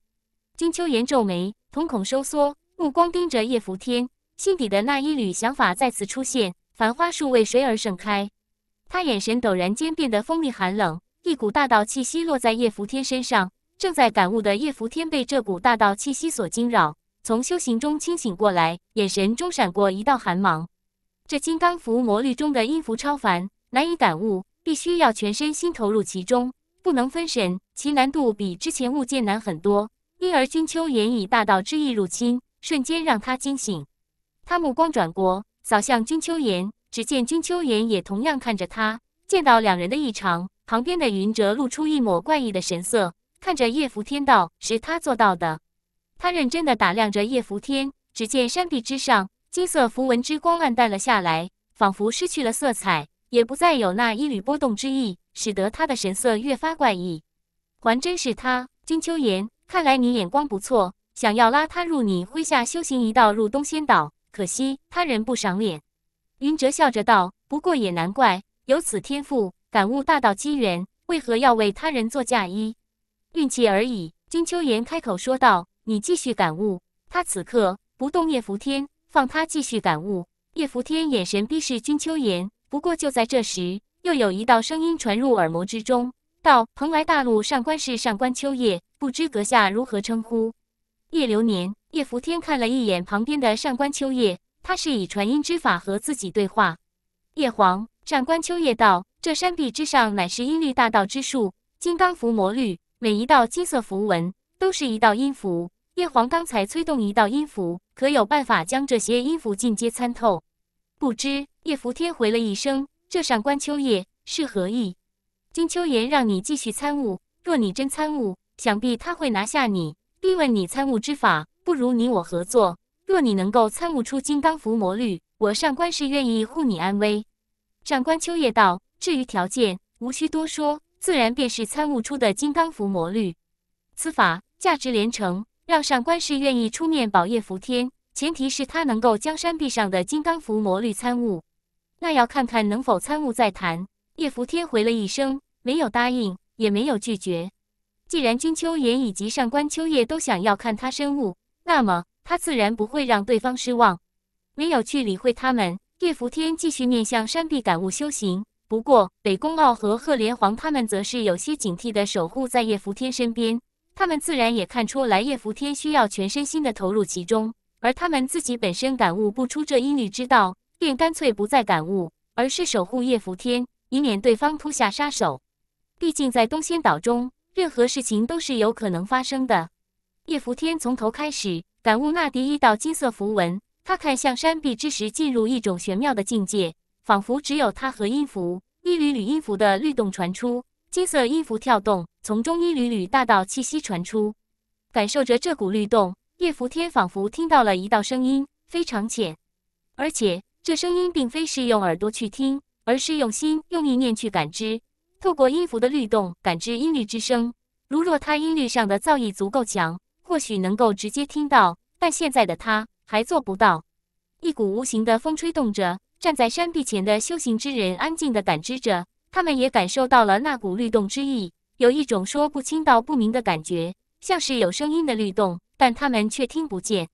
君秋言皱眉，瞳孔收缩，目光盯着叶福天。心底的那一缕想法再次出现。繁花树为谁而盛开？他眼神陡然间变得锋利寒冷，一股大道气息落在叶拂天身上。正在感悟的叶拂天被这股大道气息所惊扰，从修行中清醒过来，眼神中闪过一道寒芒。这金刚符魔律中的音符超凡，难以感悟，必须要全身心投入其中，不能分神。其难度比之前物件难很多，因而君秋言以大道之意入侵，瞬间让他惊醒。他目光转过，扫向君秋言，只见君秋言也同样看着他。见到两人的异常，旁边的云哲露出一抹怪异的神色，看着叶福天道：“是他做到的。”他认真的打量着叶福天，只见山壁之上金色符文之光暗淡了下来，仿佛失去了色彩，也不再有那一缕波动之意，使得他的神色越发怪异。还真是他，君秋言，看来你眼光不错，想要拉他入你麾下修行一道，入东仙岛。可惜他人不赏脸。云哲笑着道：“不过也难怪，有此天赋，感悟大道机缘，为何要为他人做嫁衣？运气而已。”君秋言开口说道：“你继续感悟。”他此刻不动叶拂天，放他继续感悟。叶拂天眼神逼视君秋言。不过就在这时，又有一道声音传入耳膜之中，道：“蓬莱大陆上官氏上官秋叶，不知阁下如何称呼？”叶流年、叶福天看了一眼旁边的上官秋叶，他是以传音之法和自己对话。叶黄，上官秋叶道：“这山壁之上乃是音律大道之术，金刚伏魔律，每一道金色符文都是一道音符。叶黄刚才催动一道音符，可有办法将这些音符尽皆参透？”不知叶福天回了一声：“这上官秋叶是何意？金秋言让你继续参悟，若你真参悟，想必他会拿下你。”逼问你参悟之法，不如你我合作。若你能够参悟出金刚伏魔律，我上官氏愿意护你安危。上官秋叶道：“至于条件，无需多说，自然便是参悟出的金刚伏魔律。此法价值连城，让上官氏愿意出面保叶伏天，前提是他能够将山壁上的金刚伏魔律参悟。那要看看能否参悟再谈。”叶扶天回了一声，没有答应，也没有拒绝。既然君秋言以及上官秋叶都想要看他参悟，那么他自然不会让对方失望。没有去理会他们，叶福天继续面向山壁感悟修行。不过北宫傲和赫连皇他们则是有些警惕的守护在叶福天身边。他们自然也看出来叶福天需要全身心的投入其中，而他们自己本身感悟不出这阴律之道，便干脆不再感悟，而是守护叶福天，以免对方扑下杀手。毕竟在东仙岛中。任何事情都是有可能发生的。叶拂天从头开始感悟那第一道金色符文，他看向山壁之时，进入一种玄妙的境界，仿佛只有他和音符。一缕缕音符的律动传出，金色音符跳动，从中一缕缕大道气息传出。感受着这股律动，叶拂天仿佛听到了一道声音，非常浅，而且这声音并非是用耳朵去听，而是用心、用意念去感知。透过音符的律动感知音律之声，如若他音律上的造诣足够强，或许能够直接听到。但现在的他还做不到。一股无形的风吹动着站在山壁前的修行之人，安静地感知着。他们也感受到了那股律动之意，有一种说不清道不明的感觉，像是有声音的律动，但他们却听不见。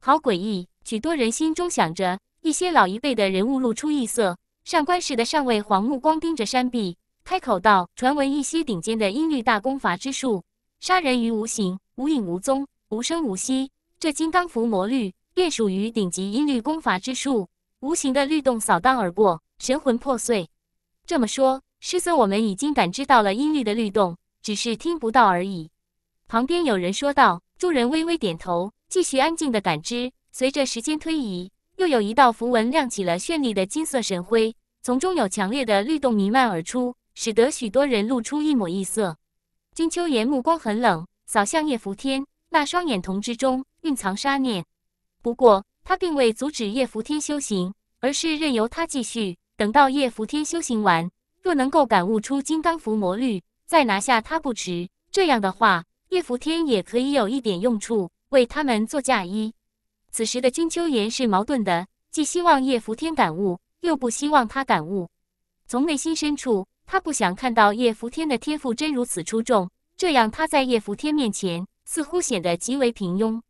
好诡异！许多人心中想着，一些老一辈的人物露出异色。上官氏的上位皇目光盯着山壁。开口道：“传闻一些顶尖的音律大功法之术，杀人于无形，无影无踪，无声无息。这金刚伏魔律便属于顶级音律功法之术，无形的律动扫荡而过，神魂破碎。这么说，师尊，我们已经感知到了音律的律动，只是听不到而已。”旁边有人说道。众人微微点头，继续安静的感知。随着时间推移，又有一道符文亮起了绚丽的金色神辉，从中有强烈的律动弥漫而出。使得许多人露出一抹异色。金秋言目光很冷，扫向叶伏天，那双眼瞳之中蕴藏杀念。不过他并未阻止叶伏天修行，而是任由他继续。等到叶伏天修行完，若能够感悟出金刚伏魔律，再拿下他不迟。这样的话，叶伏天也可以有一点用处，为他们做嫁衣。此时的金秋言是矛盾的，既希望叶伏天感悟，又不希望他感悟。从内心深处。他不想看到叶拂天的天赋真如此出众，这样他在叶拂天面前似乎显得极为平庸。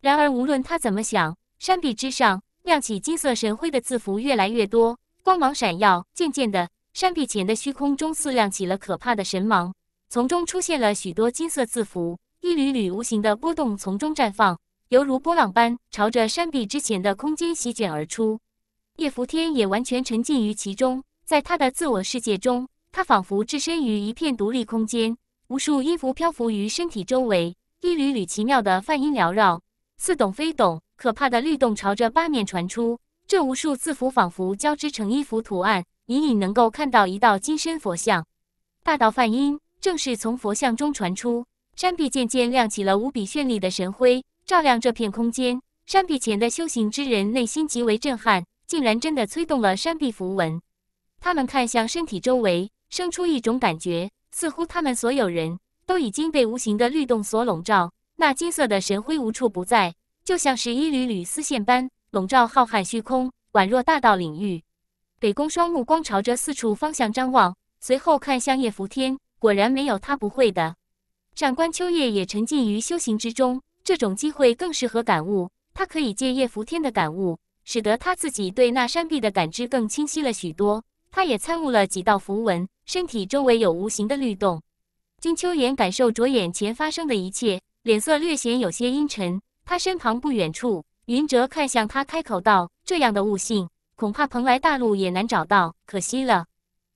然而，无论他怎么想，山壁之上亮起金色神辉的字符越来越多，光芒闪耀。渐渐的，山壁前的虚空中似亮起了可怕的神芒，从中出现了许多金色字符，一缕缕无形的波动从中绽放，犹如波浪般朝着山壁之前的空间席卷而出。叶拂天也完全沉浸于其中，在他的自我世界中。他仿佛置身于一片独立空间，无数音符漂浮于身体周围，一缕缕奇妙的泛音缭绕，似懂非懂。可怕的律动朝着八面传出，这无数字符仿佛交织成一幅图案，隐隐能够看到一道金身佛像。大道梵音正是从佛像中传出，山壁渐渐亮起了无比绚丽的神辉，照亮这片空间。山壁前的修行之人内心极为震撼，竟然真的催动了山壁符文。他们看向身体周围。生出一种感觉，似乎他们所有人都已经被无形的律动所笼罩。那金色的神辉无处不在，就像是一缕缕丝线般笼罩浩瀚虚空，宛若大道领域。北宫双目光朝着四处方向张望，随后看向叶拂天，果然没有他不会的。上官秋叶也沉浸于修行之中，这种机会更适合感悟。他可以借叶拂天的感悟，使得他自己对那山壁的感知更清晰了许多。他也参悟了几道符文。身体周围有无形的律动，金秋妍感受着眼前发生的一切，脸色略显有些阴沉。他身旁不远处，云哲看向他，开口道：“这样的悟性，恐怕蓬莱大陆也难找到，可惜了。”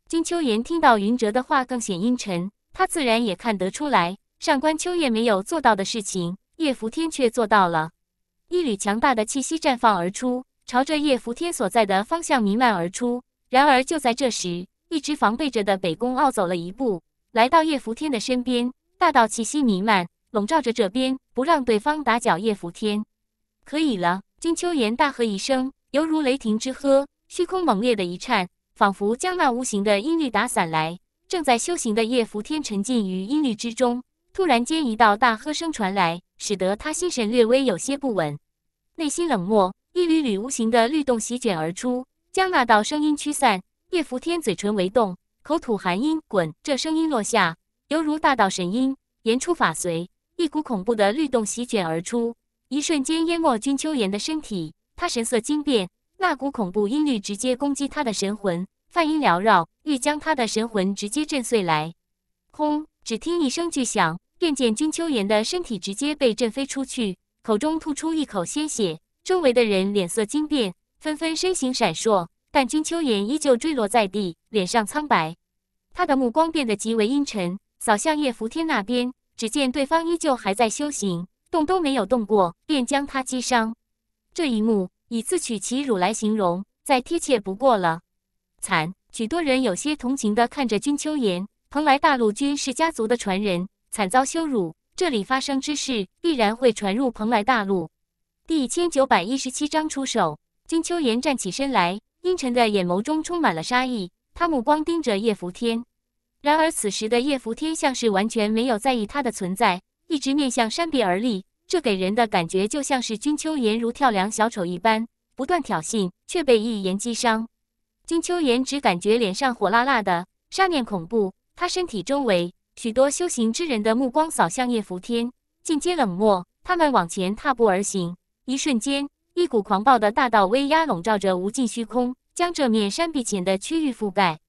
金秋妍听到云哲的话，更显阴沉。他自然也看得出来，上官秋月没有做到的事情，叶伏天却做到了。一缕强大的气息绽放而出，朝着叶伏天所在的方向弥漫而出。然而，就在这时，一直防备着的北宫傲走了一步，来到叶拂天的身边，大道气息弥漫，笼罩着这边，不让对方打搅叶拂天。可以了，金秋言大喝一声，犹如雷霆之喝，虚空猛烈的一颤，仿佛将那无形的音律打散来。正在修行的叶拂天沉浸于音律之中，突然间一道大喝声传来，使得他心神略微有些不稳，内心冷漠，一缕缕无形的律动席卷而出，将那道声音驱散。叶伏天嘴唇微动，口吐寒音：“滚！”这声音落下，犹如大道神音，言出法随，一股恐怖的律动席卷而出，一瞬间淹没君秋言的身体。他神色惊变，那股恐怖音律直接攻击他的神魂，梵音缭绕，欲将他的神魂直接震碎。来，轰！只听一声巨响，便见君秋言的身体直接被震飞出去，口中吐出一口鲜血。周围的人脸色惊变，纷纷身形闪烁。但君秋妍依旧坠落在地，脸上苍白。他的目光变得极为阴沉，扫向叶福天那边。只见对方依旧还在修行，动都没有动过，便将他击伤。这一幕以自取其辱来形容，再贴切不过了。惨，许多人有些同情的看着君秋言。蓬莱大陆君氏家族的传人惨遭羞辱，这里发生之事必然会传入蓬莱大陆。第一千九百一十七章出手。君秋言站起身来。阴沉的眼眸中充满了杀意，他目光盯着叶伏天。然而此时的叶伏天像是完全没有在意他的存在，一直面向山壁而立。这给人的感觉就像是君秋言如跳梁小丑一般，不断挑衅，却被一言击伤。君秋言只感觉脸上火辣辣的，杀念恐怖。他身体周围许多修行之人的目光扫向叶伏天，尽皆冷漠。他们往前踏步而行，一瞬间。一股狂暴的大道威压笼罩着无尽虚空，将这面山壁前的区域覆盖。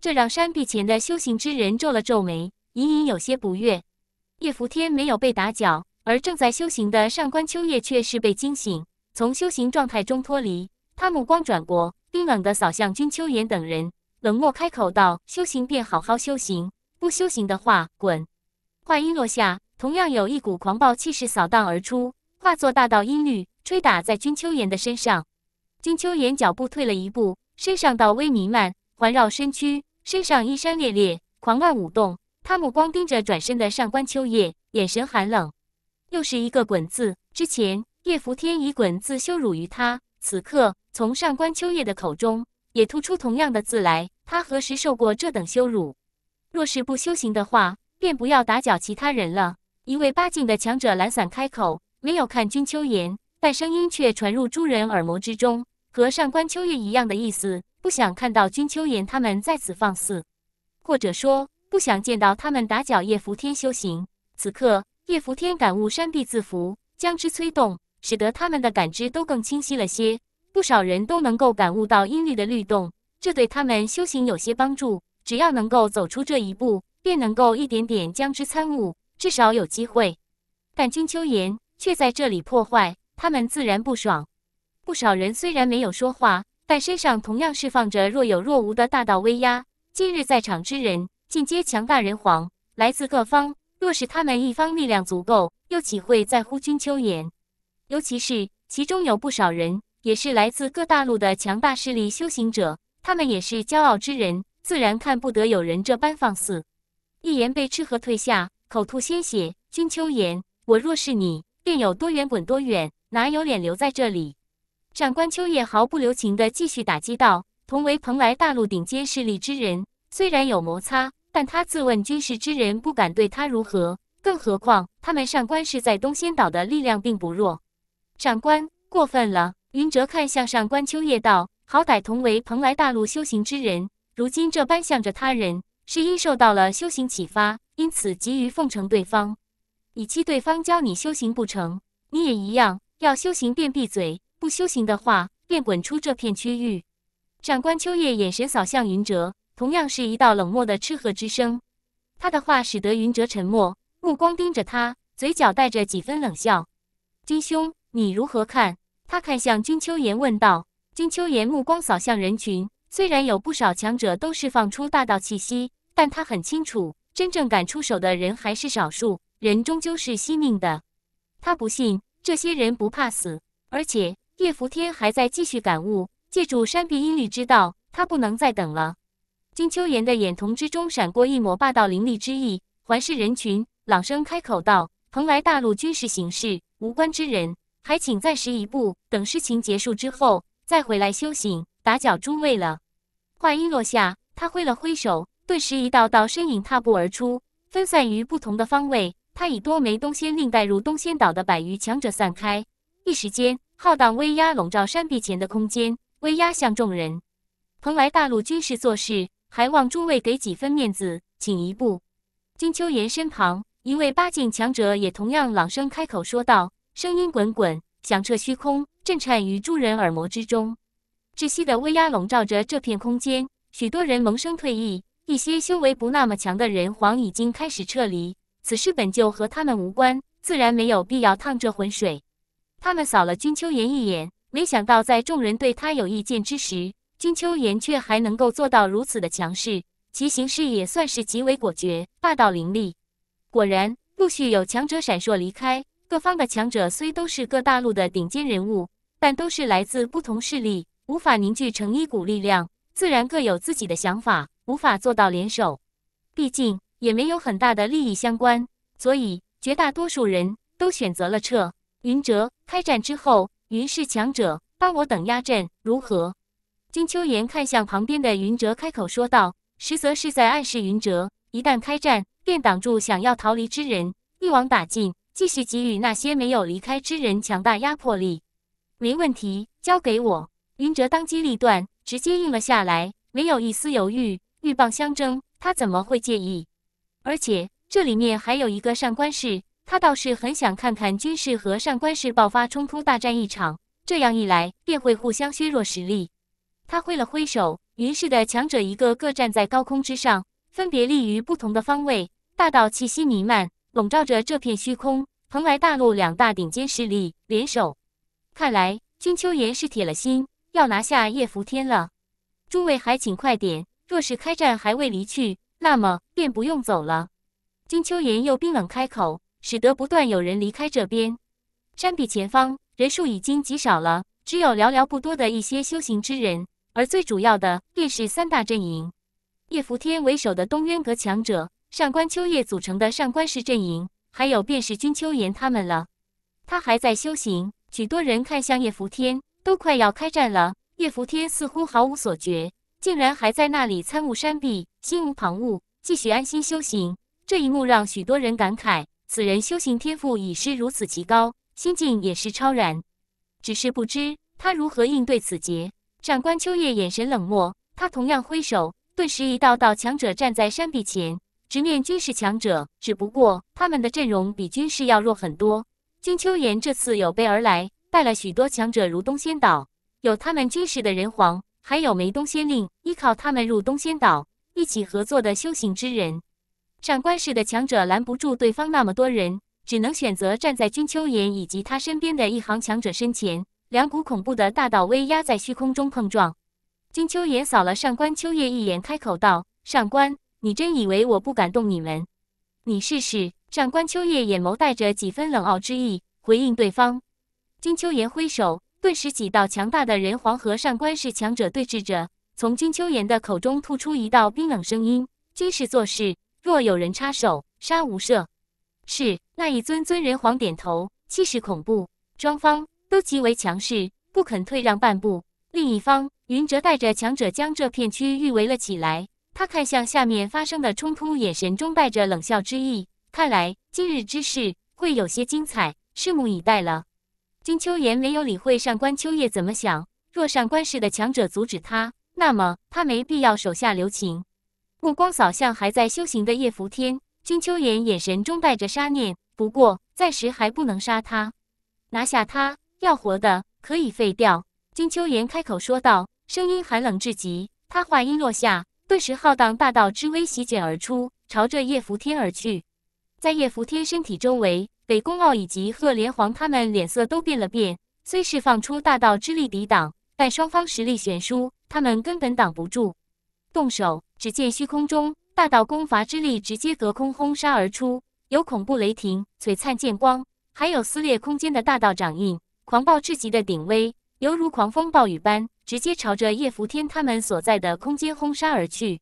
这让山壁前的修行之人皱了皱眉，隐隐有些不悦。叶伏天没有被打搅，而正在修行的上官秋叶却是被惊醒，从修行状态中脱离。他目光转过，冰冷地扫向君秋言等人，冷漠开口道：“修行便好好修行，不修行的话，滚。”话音落下，同样有一股狂暴气势扫荡而出，化作大道音律。吹打在君秋妍的身上，君秋妍脚步退了一步，身上道微弥漫，环绕身躯，身上衣衫猎猎，狂乱舞动。他目光盯着转身的上官秋叶，眼神寒冷。又是一个“滚”字，之前叶拂天以“滚”字羞辱于他，此刻从上官秋叶的口中也吐出同样的字来。他何时受过这等羞辱？若是不修行的话，便不要打搅其他人了。一位八境的强者懒散开口，没有看君秋妍，但声音却传入诸人耳膜之中，和上官秋月一样的意思，不想看到君秋言他们在此放肆，或者说不想见到他们打搅叶福天修行。此刻，叶福天感悟山壁字符，将之催动，使得他们的感知都更清晰了些。不少人都能够感悟到音律的律动，这对他们修行有些帮助。只要能够走出这一步，便能够一点点将之参悟，至少有机会。但君秋言却在这里破坏。他们自然不爽，不少人虽然没有说话，但身上同样释放着若有若无的大道威压。今日在场之人尽皆强大人皇，来自各方。若是他们一方力量足够，又岂会在乎君秋言？尤其是其中有不少人也是来自各大陆的强大势力修行者，他们也是骄傲之人，自然看不得有人这般放肆。一言被吃喝退下，口吐鲜血。君秋言，我若是你，便有多远滚多远。哪有脸留在这里？上官秋叶毫不留情的继续打击道：“同为蓬莱大陆顶尖势力之人，虽然有摩擦，但他自问军事之人不敢对他如何，更何况他们上官氏在东仙岛的力量并不弱。”上官过分了。云哲看向上官秋叶道：“好歹同为蓬莱大陆修行之人，如今这般向着他人，是因受到了修行启发，因此急于奉承对方，以期对方教你修行不成，你也一样。”要修行便闭嘴，不修行的话便滚出这片区域。长官秋叶眼神扫向云哲，同样是一道冷漠的斥喝之声。他的话使得云哲沉默，目光盯着他，嘴角带着几分冷笑。君兄，你如何看？他看向君秋言问道。君秋言目光扫向人群，虽然有不少强者都释放出大道气息，但他很清楚，真正敢出手的人还是少数。人终究是惜命的，他不信。这些人不怕死，而且叶伏天还在继续感悟，借助山壁阴律之道，他不能再等了。金秋妍的眼瞳之中闪过一抹霸道凌厉之意，环视人群，朗声开口道：“蓬莱大陆军事形势，无关之人，还请暂时一步，等事情结束之后再回来修行，打搅诸位了。”话音落下，他挥了挥手，顿时一道道身影踏步而出，分散于不同的方位。他以多枚东仙令带入东仙岛的百余强者散开，一时间浩荡威压笼罩山壁前的空间，威压向众人。蓬莱大陆军事做事，还望诸位给几分面子，请一步。金秋岩身旁一位八境强者也同样朗声开口说道，声音滚滚响彻虚空，震颤于诸人耳膜之中。窒息的威压笼罩着这片空间，许多人萌生退意，一些修为不那么强的人皇已经开始撤离。此事本就和他们无关，自然没有必要趟这浑水。他们扫了君秋妍一眼，没想到在众人对他有意见之时，君秋妍却还能够做到如此的强势，其行事也算是极为果决、霸道凌厉。果然，陆续有强者闪烁离开。各方的强者虽都是各大陆的顶尖人物，但都是来自不同势力，无法凝聚成一股力量，自然各有自己的想法，无法做到联手。毕竟。也没有很大的利益相关，所以绝大多数人都选择了撤。云哲，开战之后，云氏强者帮我等压阵，如何？金秋妍看向旁边的云哲，开口说道，实则是在暗示云哲，一旦开战，便挡住想要逃离之人，一网打尽，继续给予那些没有离开之人强大压迫力。没问题，交给我。云哲当机立断，直接应了下来，没有一丝犹豫。鹬蚌相争，他怎么会介意？而且这里面还有一个上官氏，他倒是很想看看军事和上官氏爆发冲突大战一场，这样一来便会互相削弱实力。他挥了挥手，云氏的强者一个个站在高空之上，分别立于不同的方位，大道气息弥漫，笼罩着这片虚空。蓬莱大陆两大顶尖势力联手，看来君秋言是铁了心要拿下叶福天了。诸位还请快点，若是开战还未离去。那么便不用走了。君秋言又冰冷开口，使得不断有人离开这边。山壁前方人数已经极少了，只有寥寥不多的一些修行之人。而最主要的便是三大阵营：叶福天为首的东渊阁强者，上官秋叶组成的上官氏阵营，还有便是君秋言他们了。他还在修行，许多人看向叶福天，都快要开战了。叶福天似乎毫无所觉，竟然还在那里参悟山壁。心无旁骛，继续安心修行。这一幕让许多人感慨：此人修行天赋已是如此极高，心境也是超然。只是不知他如何应对此劫。长官秋叶眼神冷漠，他同样挥手，顿时一道道强者站在山壁前，直面军事强者。只不过他们的阵容比军事要弱很多。金秋岩这次有备而来，带了许多强者，如东仙岛，有他们军事的人皇，还有梅东仙令，依靠他们入东仙岛。一起合作的修行之人，上官氏的强者拦不住对方那么多人，只能选择站在君秋妍以及他身边的一行强者身前。两股恐怖的大道威压在虚空中碰撞。君秋妍扫了上官秋叶一眼，开口道：“上官，你真以为我不敢动你们？你试试。”上官秋叶眼眸带着几分冷傲之意回应对方。君秋妍挥手，顿时几道强大的人皇和上官氏强者对峙着。从君秋言的口中吐出一道冰冷声音：“军士做事，若有人插手，杀无赦。”是那一尊尊人皇点头，气势恐怖，双方都极为强势，不肯退让半步。另一方，云哲带着强者将这片区域围了起来。他看向下面发生的冲突，眼神中带着冷笑之意。看来今日之事会有些精彩，拭目以待了。君秋言没有理会上官秋叶怎么想，若上官氏的强者阻止他。那么他没必要手下留情，目光扫向还在修行的叶伏天，君秋言眼神中带着杀念，不过暂时还不能杀他，拿下他要活的可以废掉。君秋言开口说道，声音寒冷至极。他话音落下，顿时浩荡大道之威席卷而出，朝着叶伏天而去。在叶伏天身体周围，北宫傲以及贺连皇他们脸色都变了变，虽释放出大道之力抵挡，但双方实力悬殊。他们根本挡不住，动手！只见虚空中，大道攻伐之力直接隔空轰杀而出，有恐怖雷霆、璀璨剑光，还有撕裂空间的大道掌印，狂暴至极的鼎威，犹如狂风暴雨般，直接朝着叶福天他们所在的空间轰杀而去。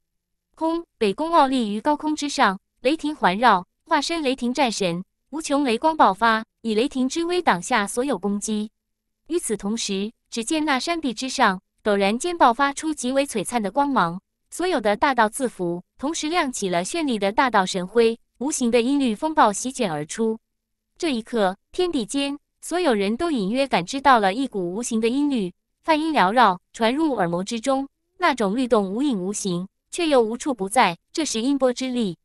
空北宫傲立于高空之上，雷霆环绕，化身雷霆战神，无穷雷光爆发，以雷霆之威挡下所有攻击。与此同时，只见那山壁之上。陡然间爆发出极为璀璨的光芒，所有的大道字符同时亮起了绚丽的大道神辉，无形的音律风暴席卷而出。这一刻，天地间所有人都隐约感知到了一股无形的音律，梵音缭绕，传入耳膜之中。那种律动无影无形，却又无处不在，这是音波之力。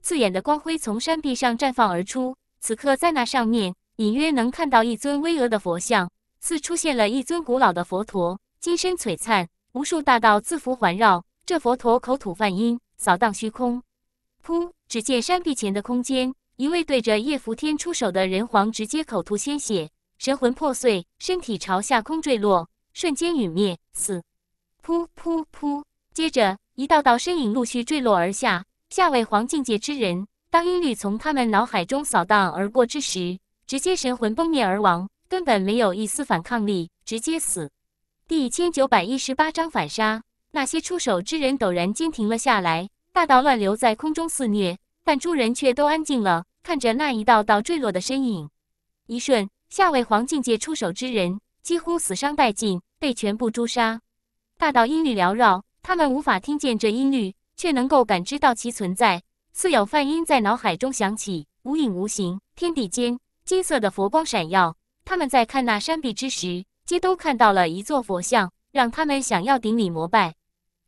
刺眼的光辉从山壁上绽放而出，此刻在那上面隐约能看到一尊巍峨的佛像，似出现了一尊古老的佛陀。金身璀璨，无数大道字符环绕。这佛陀口吐梵音，扫荡虚空。噗！只见山壁前的空间，一位对着叶伏天出手的人皇，直接口吐鲜血，神魂破碎，身体朝下空坠落，瞬间陨灭，死。噗噗噗！接着，一道道身影陆续坠落而下，下位黄境界之人，当音律从他们脑海中扫荡而过之时，直接神魂崩灭而亡，根本没有一丝反抗力，直接死。第一千九百一十八章反杀。那些出手之人陡然间停了下来，大道乱流在空中肆虐，但诸人却都安静了，看着那一道道坠落的身影。一瞬，下位皇境界出手之人几乎死伤殆尽，被全部诛杀。大道音律缭绕，他们无法听见这音律，却能够感知到其存在，似有梵音在脑海中响起，无影无形。天地间，金色的佛光闪耀。他们在看那山壁之时。皆都看到了一座佛像，让他们想要顶礼膜拜。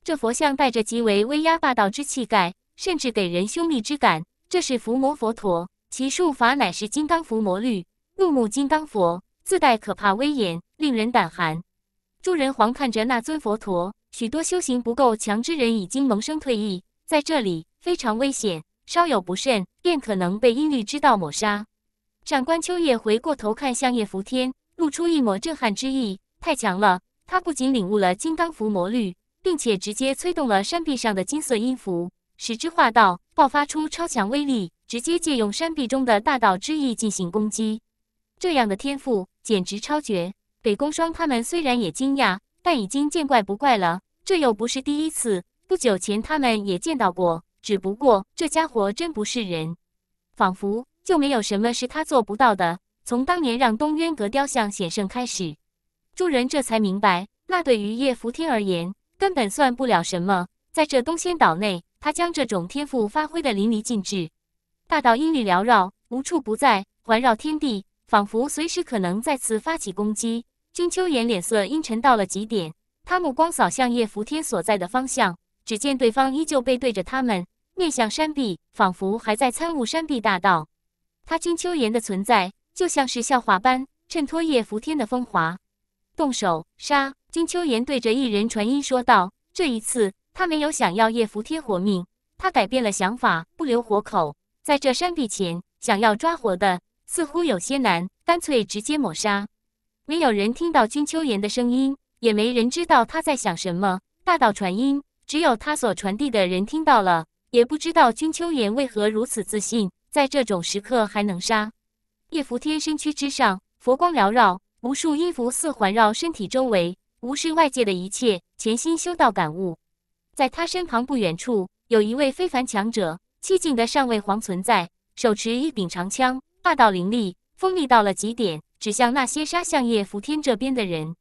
这佛像带着极为威压霸道之气概，甚至给人凶戾之感。这是伏魔佛陀，其术法乃是金刚伏魔律，怒目金刚佛自带可怕威严，令人胆寒。诸人皇看着那尊佛陀，许多修行不够强之人已经萌生退意，在这里非常危险，稍有不慎便可能被阴律之道抹杀。长官秋叶回过头看向叶伏天。露出一抹震撼之意，太强了！他不仅领悟了金刚伏魔律，并且直接催动了山壁上的金色音符，使之化道爆发出超强威力，直接借用山壁中的大道之意进行攻击。这样的天赋简直超绝！北宫霜他们虽然也惊讶，但已经见怪不怪了。这又不是第一次，不久前他们也见到过。只不过这家伙真不是人，仿佛就没有什么是他做不到的。从当年让东渊阁雕像险胜开始，众人这才明白，那对于叶福天而言根本算不了什么。在这东仙岛内，他将这种天赋发挥的淋漓尽致，大道阴雨缭绕，无处不在，环绕天地，仿佛随时可能再次发起攻击。君秋言脸色阴沉到了极点，他目光扫向叶福天所在的方向，只见对方依旧背对着他们，面向山壁，仿佛还在参悟山壁大道。他君秋言的存在。就像是笑话般衬托叶福天的风华，动手杀。君秋言对着一人传音说道：“这一次，他没有想要叶福天活命，他改变了想法，不留活口。在这山壁前，想要抓活的似乎有些难，干脆直接抹杀。”没有人听到君秋言的声音，也没人知道他在想什么。大道传音，只有他所传递的人听到了，也不知道君秋言为何如此自信，在这种时刻还能杀。叶福天身躯之上，佛光缭绕，无数音符似环绕身体周围，无视外界的一切，潜心修道感悟。在他身旁不远处，有一位非凡强者，寂静的上位皇存在，手持一柄长枪，霸道凌厉，锋利到了极点，指向那些杀向叶福天这边的人。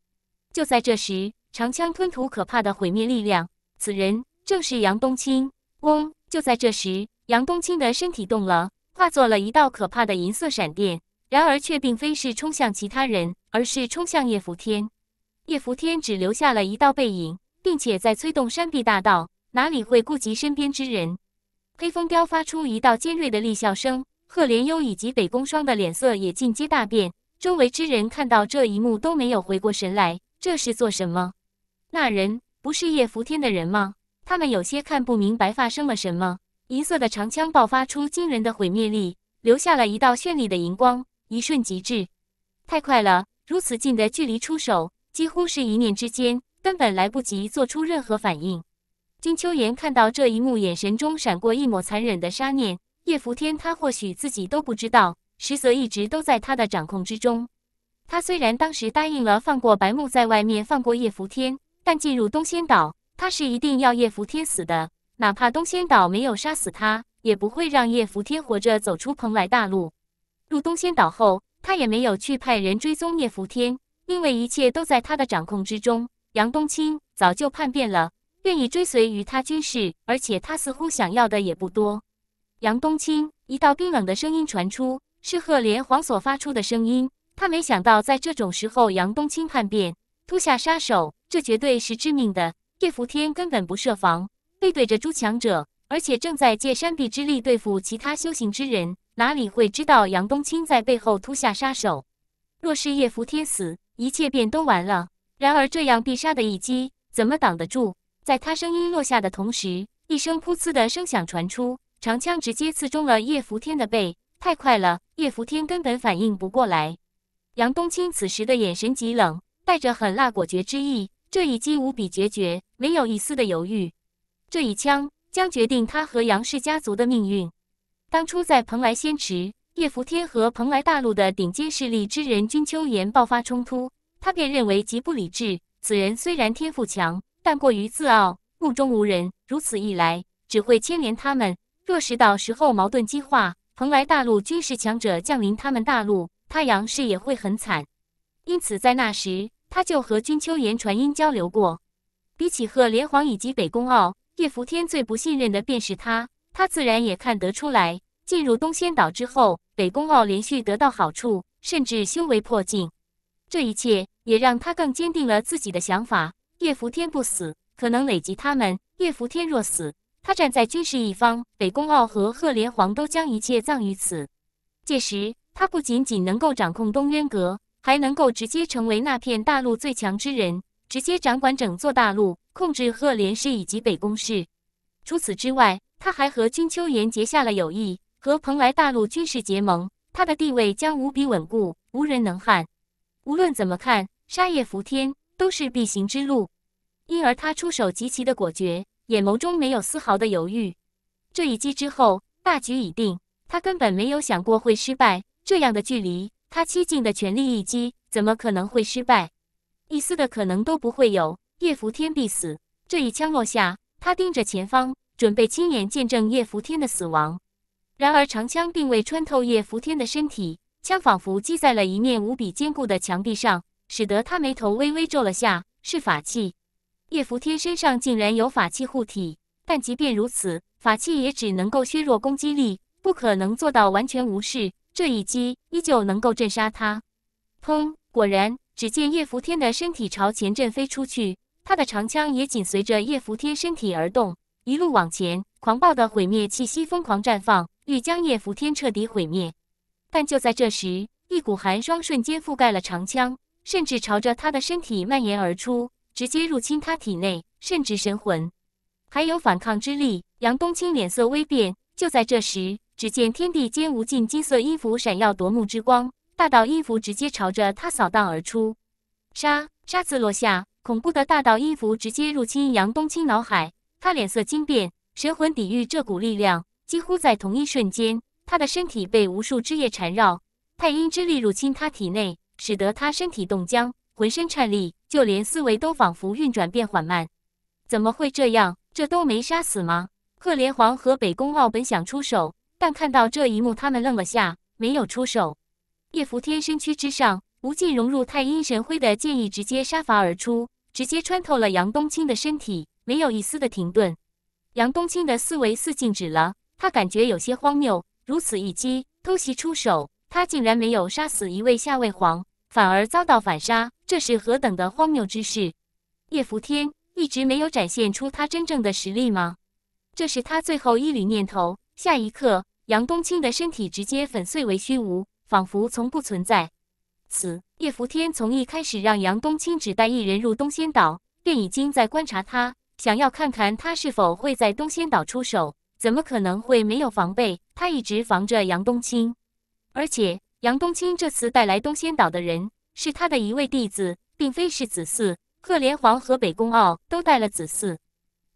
就在这时，长枪吞吐可怕的毁灭力量。此人正是杨冬青。嗡！就在这时，杨冬青的身体动了。化作了一道可怕的银色闪电，然而却并非是冲向其他人，而是冲向叶拂天。叶拂天只留下了一道背影，并且在催动山壁大道，哪里会顾及身边之人？黑风雕发出一道尖锐的厉啸声，赫连幽以及北宫霜的脸色也尽皆大变。周围之人看到这一幕都没有回过神来，这是做什么？那人不是叶拂天的人吗？他们有些看不明白发生了什么。银色的长枪爆发出惊人的毁灭力，留下了一道绚丽的荧光，一瞬即至，太快了！如此近的距离出手，几乎是一念之间，根本来不及做出任何反应。金秋妍看到这一幕，眼神中闪过一抹残忍的杀念。叶伏天，他或许自己都不知道，实则一直都在他的掌控之中。他虽然当时答应了放过白木，在外面放过叶伏天，但进入东仙岛，他是一定要叶伏天死的。哪怕东仙岛没有杀死他，也不会让叶福天活着走出蓬莱大陆。入东仙岛后，他也没有去派人追踪叶福天，因为一切都在他的掌控之中。杨冬青早就叛变了，愿意追随于他军事，而且他似乎想要的也不多。杨冬青一道冰冷的声音传出，是赫连皇所发出的声音。他没想到在这种时候杨冬青叛变，突下杀手，这绝对是致命的。叶福天根本不设防。背对着诸强者，而且正在借山壁之力对付其他修行之人，哪里会知道杨冬青在背后突下杀手？若是叶福天死，一切便都完了。然而这样必杀的一击，怎么挡得住？在他声音落下的同时，一声噗呲的声响传出，长枪直接刺中了叶福天的背。太快了，叶福天根本反应不过来。杨冬青此时的眼神极冷，带着狠辣果决之意，这一击无比决绝，没有一丝的犹豫。这一枪将决定他和杨氏家族的命运。当初在蓬莱仙池，叶福天和蓬莱大陆的顶尖势力之人君秋言爆发冲突，他便认为极不理智。此人虽然天赋强，但过于自傲，目中无人。如此一来，只会牵连他们。若是到时候矛盾激化，蓬莱大陆军事强者降临他们大陆，他杨氏也会很惨。因此，在那时，他就和君秋言传音交流过。比起贺连煌以及北宫傲。叶福天最不信任的便是他，他自然也看得出来。进入东仙岛之后，北宫傲连续得到好处，甚至修为破境，这一切也让他更坚定了自己的想法。叶福天不死，可能累及他们；叶福天若死，他站在军事一方，北宫傲和赫连皇都将一切葬于此。届时，他不仅仅能够掌控东渊阁，还能够直接成为那片大陆最强之人。直接掌管整座大陆，控制赫连氏以及北宫氏。除此之外，他还和君秋言结下了友谊，和蓬莱大陆军事结盟。他的地位将无比稳固，无人能撼。无论怎么看，杀叶伏天都是必行之路。因而他出手极其的果决，眼眸中没有丝毫的犹豫。这一击之后，大局已定。他根本没有想过会失败。这样的距离，他七境的全力一击，怎么可能会失败？一丝的可能都不会有，叶伏天必死。这一枪落下，他盯着前方，准备亲眼见证叶伏天的死亡。然而长枪并未穿透叶伏天的身体，枪仿佛击在了一面无比坚固的墙壁上，使得他眉头微微皱了下。是法器，叶伏天身上竟然有法器护体。但即便如此，法器也只能够削弱攻击力，不可能做到完全无视。这一击依旧能够震杀他。砰！果然。只见叶福天的身体朝前震飞出去，他的长枪也紧随着叶福天身体而动，一路往前，狂暴的毁灭气息疯狂绽放，欲将叶福天彻底毁灭。但就在这时，一股寒霜瞬间覆盖了长枪，甚至朝着他的身体蔓延而出，直接入侵他体内，甚至神魂，还有反抗之力。杨冬青脸色微变。就在这时，只见天地间无尽金色音符闪耀夺目之光。大道音符直接朝着他扫荡而出，沙沙子落下，恐怖的大道音符直接入侵杨冬青脑海，他脸色惊变，神魂抵御这股力量。几乎在同一瞬间，他的身体被无数枝叶缠绕，太阴之力入侵他体内，使得他身体冻僵，浑身颤栗，就连思维都仿佛运转变缓慢。怎么会这样？这都没杀死吗？赫连皇和北宫傲本想出手，但看到这一幕，他们愣了下，没有出手。叶伏天身躯之上，无尽融入太阴神辉的剑意直接杀伐而出，直接穿透了杨冬青的身体，没有一丝的停顿。杨冬青的思维似静止了，他感觉有些荒谬：如此一击偷袭出手，他竟然没有杀死一位下位皇，反而遭到反杀，这是何等的荒谬之事！叶伏天一直没有展现出他真正的实力吗？这是他最后一缕念头。下一刻，杨冬青的身体直接粉碎为虚无。仿佛从不存在。此叶福天从一开始让杨冬青只带一人入东仙岛，便已经在观察他，想要看看他是否会在东仙岛出手。怎么可能会没有防备？他一直防着杨冬青。而且，杨冬青这次带来东仙岛的人是他的一位弟子，并非是子嗣。赫连皇和北宫傲都带了子嗣。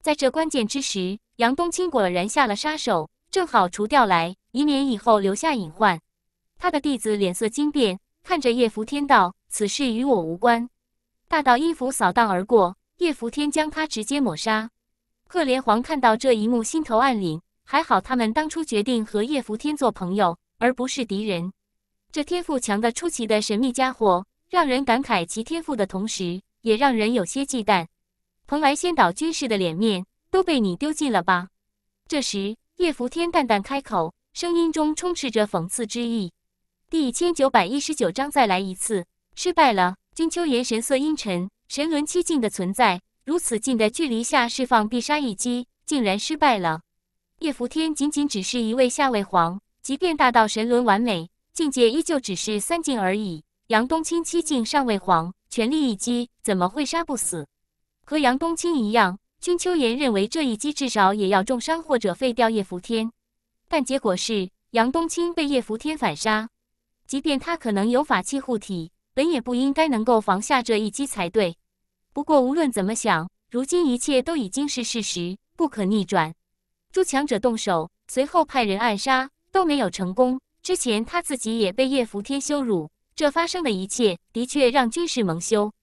在这关键之时，杨冬青果然下了杀手，正好除掉来，以免以后留下隐患。他的弟子脸色惊变，看着叶福天道：“此事与我无关。”大道音符扫荡而过，叶福天将他直接抹杀。贺连皇看到这一幕，心头暗凛。还好他们当初决定和叶福天做朋友，而不是敌人。这天赋强的出奇的神秘家伙，让人感慨其天赋的同时，也让人有些忌惮。蓬莱仙岛军士的脸面都被你丢尽了吧？这时，叶福天淡淡开口，声音中充斥着讽刺之意。第一千九百一十九章再来一次，失败了。君秋言神色阴沉，神轮七境的存在，如此近的距离下释放必杀一击，竟然失败了。叶伏天仅仅只是一位下位皇，即便大道神轮完美，境界依旧只是三境而已。杨冬青七境上位皇，全力一击怎么会杀不死？和杨冬青一样，君秋言认为这一击至少也要重伤或者废掉叶伏天，但结果是杨冬青被叶伏天反杀。即便他可能有法器护体，本也不应该能够防下这一击才对。不过无论怎么想，如今一切都已经是事实，不可逆转。诸强者动手，随后派人暗杀都没有成功。之前他自己也被叶福天羞辱，这发生的一切的确让军士蒙羞。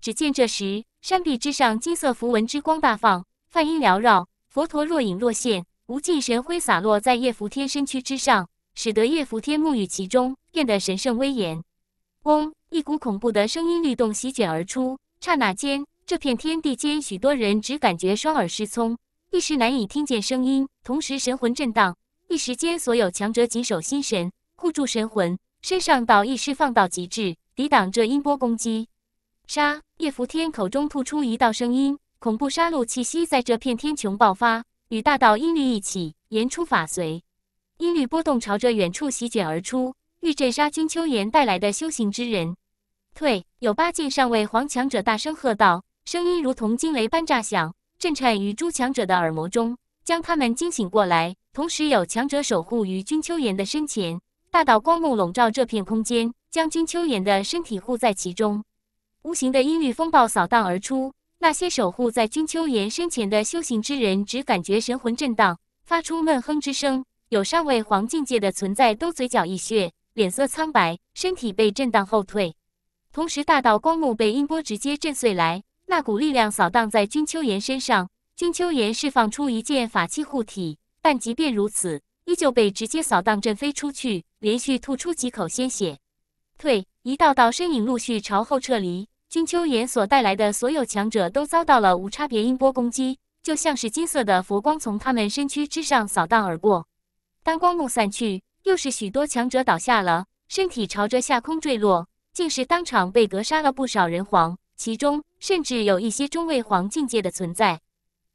只见这时，山壁之上金色符文之光大放，梵音缭绕，佛陀若隐若现，无尽神辉洒落在叶福天身躯之上，使得叶福天沐浴其中。变得神圣威严。嗡，一股恐怖的声音律动席卷而出，刹那间，这片天地间，许多人只感觉双耳失聪，一时难以听见声音，同时神魂震荡。一时间，所有强者紧守心神，护住神魂，身上道意释放到极致，抵挡这音波攻击。杀！叶拂天口中吐出一道声音，恐怖杀戮气息在这片天穹爆发，与大道音律一起，言出法随，音律波动朝着远处席卷而出。欲镇杀君秋言带来的修行之人，退！有八境上位黄强者大声喝道，声音如同惊雷般炸响，震颤于诸强者的耳膜中，将他们惊醒过来。同时，有强者守护于君秋言的身前，大道光幕笼罩这片空间，将君秋言的身体护在其中。无形的阴郁风暴扫荡而出，那些守护在君秋言身前的修行之人，只感觉神魂震荡，发出闷哼之声。有上位黄境界的存在，都嘴角一血。脸色苍白，身体被震荡后退，同时大道光幕被音波直接震碎。来，那股力量扫荡在君秋岩身上，君秋岩释放出一件法器护体，但即便如此，依旧被直接扫荡震飞出去，连续吐出几口鲜血。退，一道道身影陆续朝后撤离。君秋岩所带来的所有强者都遭到了无差别音波攻击，就像是金色的佛光从他们身躯之上扫荡而过。当光幕散去。又是许多强者倒下了，身体朝着下空坠落，竟是当场被格杀了不少人皇，其中甚至有一些中位皇境界的存在。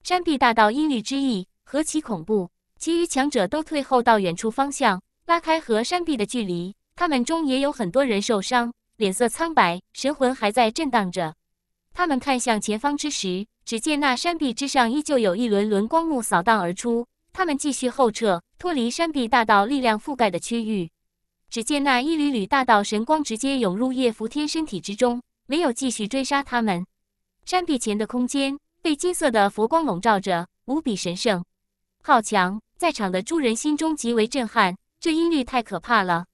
山壁大道阴郁之意，何其恐怖！其余强者都退后到远处方向，拉开和山壁的距离。他们中也有很多人受伤，脸色苍白，神魂还在震荡着。他们看向前方之时，只见那山壁之上依旧有一轮轮光幕扫荡而出。他们继续后撤。脱离山壁大道力量覆盖的区域，只见那一缕缕大道神光直接涌入叶伏天身体之中，没有继续追杀他们。山壁前的空间被金色的佛光笼罩着，无比神圣。好强！在场的诸人心中极为震撼，这音律太可怕了。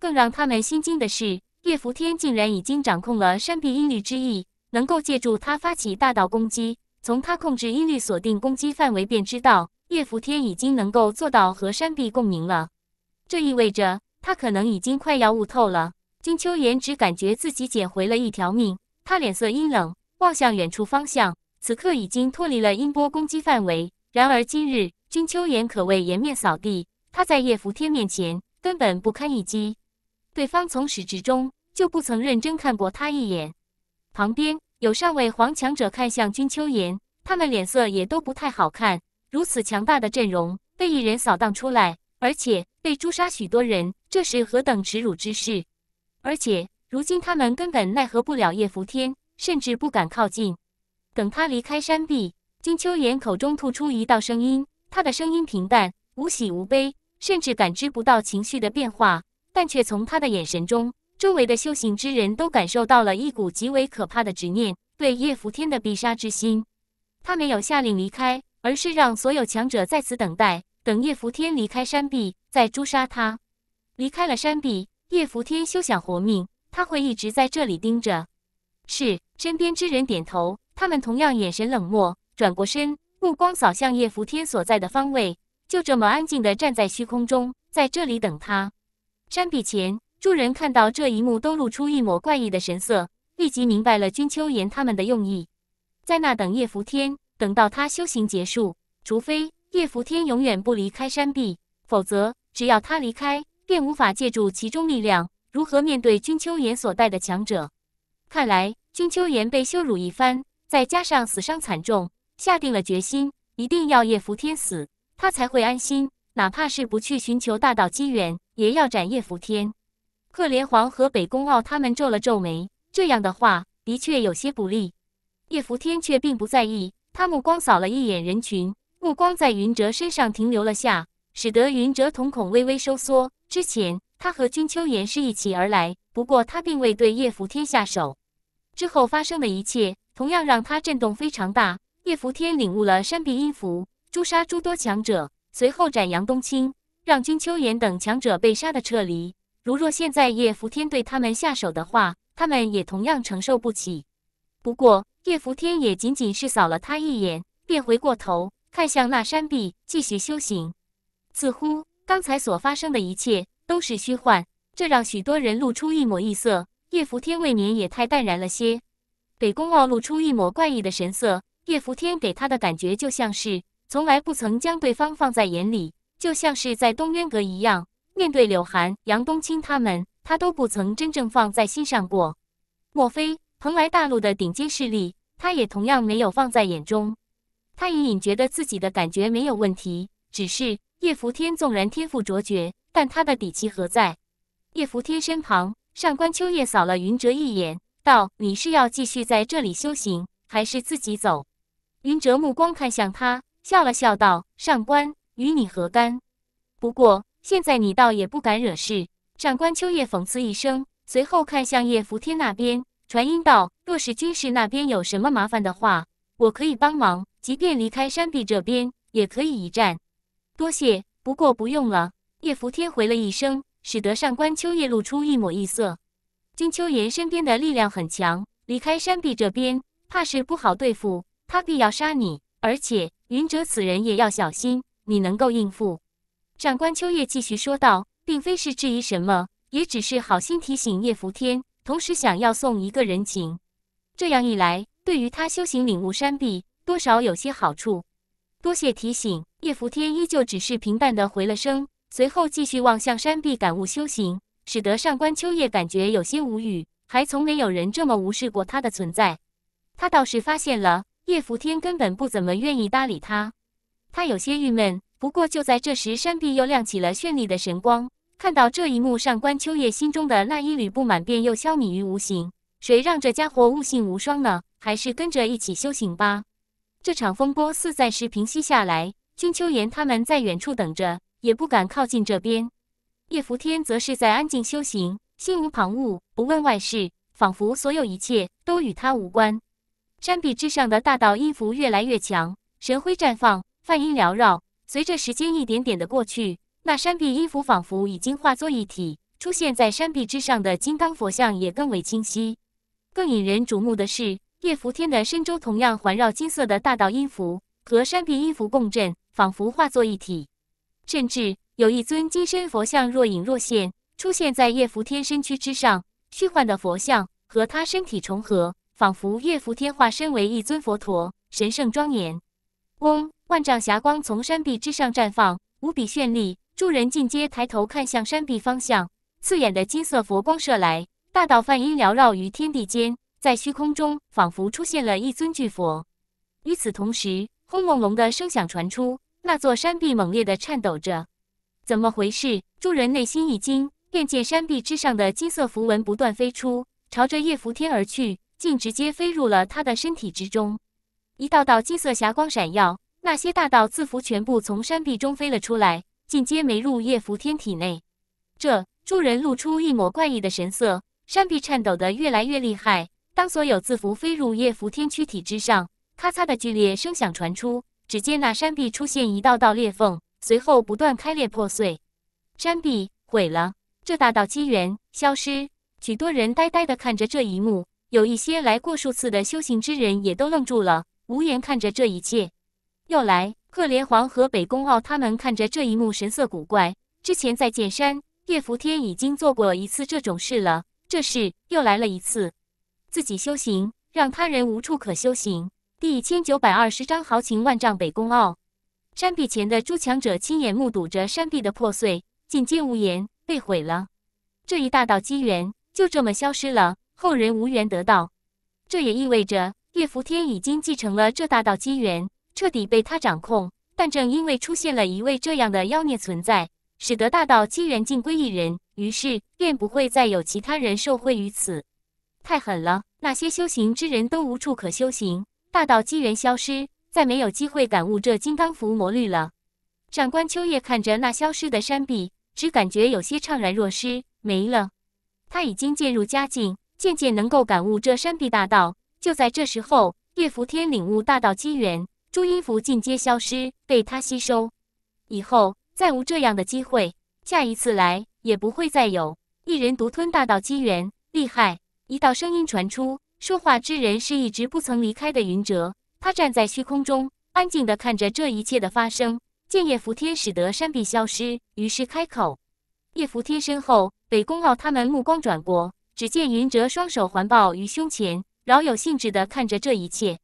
更让他们心惊的是，叶伏天竟然已经掌控了山壁音律之意，能够借助它发起大道攻击。从他控制音律锁定攻击范围便知道，叶伏天已经能够做到和山壁共鸣了。这意味着他可能已经快要悟透了。君秋妍只感觉自己捡回了一条命，他脸色阴冷，望向远处方向。此刻已经脱离了音波攻击范围。然而今日，君秋妍可谓颜面扫地。他在叶伏天面前根本不堪一击，对方从始至终就不曾认真看过他一眼。旁边。有上位皇强者看向君秋言，他们脸色也都不太好看。如此强大的阵容被一人扫荡出来，而且被诛杀许多人，这是何等耻辱之事！而且如今他们根本奈何不了叶拂天，甚至不敢靠近。等他离开山壁，君秋言口中吐出一道声音，他的声音平淡，无喜无悲，甚至感知不到情绪的变化，但却从他的眼神中。周围的修行之人都感受到了一股极为可怕的执念，对叶福天的必杀之心。他没有下令离开，而是让所有强者在此等待，等叶福天离开山壁再诛杀他。离开了山壁，叶福天休想活命，他会一直在这里盯着。是身边之人点头，他们同样眼神冷漠，转过身，目光扫向叶福天所在的方位，就这么安静的站在虚空中，在这里等他。山壁前。众人看到这一幕，都露出一抹怪异的神色，立即明白了君秋言他们的用意，在那等叶扶天，等到他修行结束，除非叶扶天永远不离开山壁，否则只要他离开，便无法借助其中力量，如何面对君秋言所带的强者？看来君秋言被羞辱一番，再加上死伤惨重，下定了决心，一定要叶扶天死，他才会安心，哪怕是不去寻求大道机缘，也要斩叶扶天。克连皇和北宫傲他们皱了皱眉，这样的话的确有些不利。叶福天却并不在意，他目光扫了一眼人群，目光在云哲身上停留了下，使得云哲瞳孔微微收缩。之前他和君秋言是一起而来，不过他并未对叶福天下手。之后发生的一切同样让他震动非常大。叶福天领悟了山壁音符，诛杀诸多强者，随后斩杨冬青，让君秋言等强者被杀的撤离。如若现在叶福天对他们下手的话，他们也同样承受不起。不过叶福天也仅仅是扫了他一眼，便回过头看向那山壁，继续修行。似乎刚才所发生的一切都是虚幻，这让许多人露出一抹异色。叶福天未免也太淡然了些。北宫傲露出一抹怪异的神色，叶福天给他的感觉就像是从来不曾将对方放在眼里，就像是在东渊阁一样。面对柳寒、杨冬青他们，他都不曾真正放在心上过。莫非蓬莱大陆的顶尖势力，他也同样没有放在眼中？他隐隐觉得自己的感觉没有问题，只是叶福天纵然天赋卓绝，但他的底气何在？叶福天身旁，上官秋月扫了云哲一眼，道：“你是要继续在这里修行，还是自己走？”云哲目光看向他，笑了笑道：“上官，与你何干？不过。”现在你倒也不敢惹事，上官秋叶讽刺一声，随后看向叶福天那边，传音道：“若是军师那边有什么麻烦的话，我可以帮忙，即便离开山壁这边，也可以一战。”多谢，不过不用了。叶福天回了一声，使得上官秋叶露出一抹异色。金秋岩身边的力量很强，离开山壁这边，怕是不好对付，他必要杀你。而且云哲此人也要小心，你能够应付。上官秋叶继续说道，并非是质疑什么，也只是好心提醒叶福天，同时想要送一个人情。这样一来，对于他修行领悟山壁，多少有些好处。多谢提醒，叶福天依旧只是平淡的回了声，随后继续望向山壁感悟修行，使得上官秋叶感觉有些无语，还从没有人这么无视过他的存在。他倒是发现了，叶福天根本不怎么愿意搭理他，他有些郁闷。不过，就在这时，山壁又亮起了绚丽的神光。看到这一幕，上官秋叶心中的那一缕不满便又消弭于无形。谁让这家伙悟性无双呢？还是跟着一起修行吧。这场风波似暂时平息下来，君秋言他们在远处等着，也不敢靠近这边。叶拂天则是在安静修行，心无旁骛，不问外事，仿佛所有一切都与他无关。山壁之上的大道音符越来越强，神辉绽放，梵音缭绕。随着时间一点点的过去，那山壁音符仿佛已经化作一体，出现在山壁之上的金刚佛像也更为清晰。更引人注目的是，叶福天的身周同样环绕金色的大道音符，和山壁音符共振，仿佛化作一体。甚至有一尊金身佛像若隐若现，出现在叶福天身躯之上，虚幻的佛像和他身体重合，仿佛叶福天化身为一尊佛陀，神圣庄严。嗡。万丈霞光从山壁之上绽放，无比绚丽。诸人尽皆抬头看向山壁方向，刺眼的金色佛光射来，大道梵音缭绕于天地间，在虚空中仿佛出现了一尊巨佛。与此同时，轰隆隆的声响传出，那座山壁猛烈地颤抖着。怎么回事？诸人内心一惊，便见山壁之上的金色符文不断飞出，朝着叶拂天而去，竟直接飞入了他的身体之中。一道道金色霞光闪耀。那些大道字符全部从山壁中飞了出来，尽皆没入叶拂天体内。这众人露出一抹怪异的神色，山壁颤抖的越来越厉害。当所有字符飞入叶拂天躯体之上，咔嚓的剧烈声响传出，只见那山壁出现一道道裂缝，随后不断开裂破碎，山壁毁了。这大道机缘消失，许多人呆呆的看着这一幕，有一些来过数次的修行之人也都愣住了，无言看着这一切。又来！赫连皇和北宫傲他们看着这一幕，神色古怪。之前在剑山，叶伏天已经做过一次这种事了，这是又来了一次。自己修行，让他人无处可修行。第一千九百二十章豪情万丈。北宫傲，山壁前的诸强者亲眼目睹着山壁的破碎，尽皆无言，被毁了。这一大道机缘就这么消失了，后人无缘得到。这也意味着叶伏天已经继承了这大道机缘。彻底被他掌控，但正因为出现了一位这样的妖孽存在，使得大道机缘尽归一人，于是便不会再有其他人受惠于此。太狠了，那些修行之人都无处可修行，大道机缘消失，再没有机会感悟这金刚伏魔律了。上官秋月看着那消失的山壁，只感觉有些怅然若失，没了。他已经渐入佳境，渐渐能够感悟这山壁大道。就在这时候，叶伏天领悟大道机缘。朱音符尽皆消失，被他吸收，以后再无这样的机会，下一次来也不会再有。一人独吞大道机缘，厉害！一道声音传出，说话之人是一直不曾离开的云哲。他站在虚空中，安静地看着这一切的发生。见叶扶天使得山壁消失，于是开口。叶扶天身后，北宫傲他们目光转过，只见云哲双手环抱于胸前，饶有兴致地看着这一切。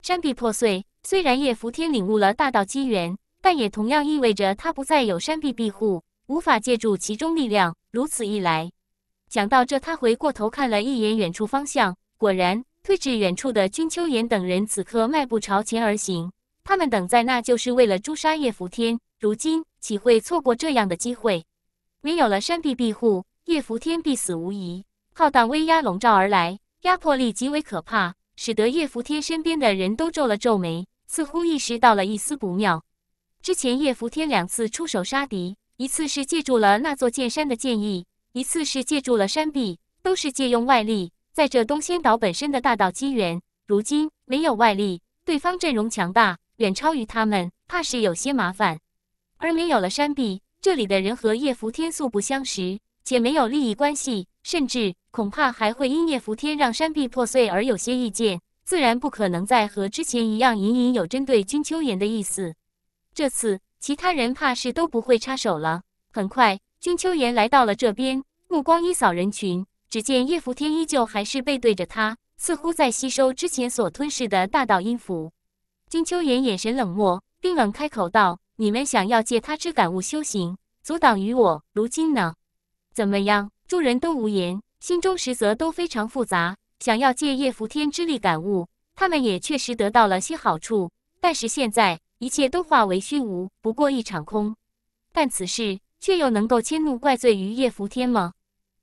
山壁破碎。虽然叶伏天领悟了大道机缘，但也同样意味着他不再有山壁庇护，无法借助其中力量。如此一来，讲到这，他回过头看了一眼远处方向，果然，退至远处的君秋言等人此刻迈步朝前而行。他们等在那就是为了诛杀叶伏天，如今岂会错过这样的机会？没有了山壁庇护，叶伏天必死无疑。浩荡威压笼罩而来，压迫力极为可怕，使得叶伏天身边的人都皱了皱眉。似乎意识到了一丝不妙。之前叶福天两次出手杀敌，一次是借助了那座剑山的剑意，一次是借助了山壁，都是借用外力。在这东仙岛本身的大道机缘，如今没有外力，对方阵容强大，远超于他们，怕是有些麻烦。而没有了山壁，这里的人和叶福天素不相识，且没有利益关系，甚至恐怕还会因叶福天让山壁破碎而有些意见。自然不可能再和之前一样隐隐有针对君秋言的意思，这次其他人怕是都不会插手了。很快，君秋言来到了这边，目光一扫人群，只见叶伏天依旧还是背对着他，似乎在吸收之前所吞噬的大道音符。君秋言眼神冷漠，冰冷开口道：“你们想要借他之感悟修行，阻挡于我，如今呢？怎么样？”众人都无言，心中实则都非常复杂。想要借叶伏天之力感悟，他们也确实得到了些好处。但是现在一切都化为虚无，不过一场空。但此事却又能够迁怒怪罪于叶伏天吗？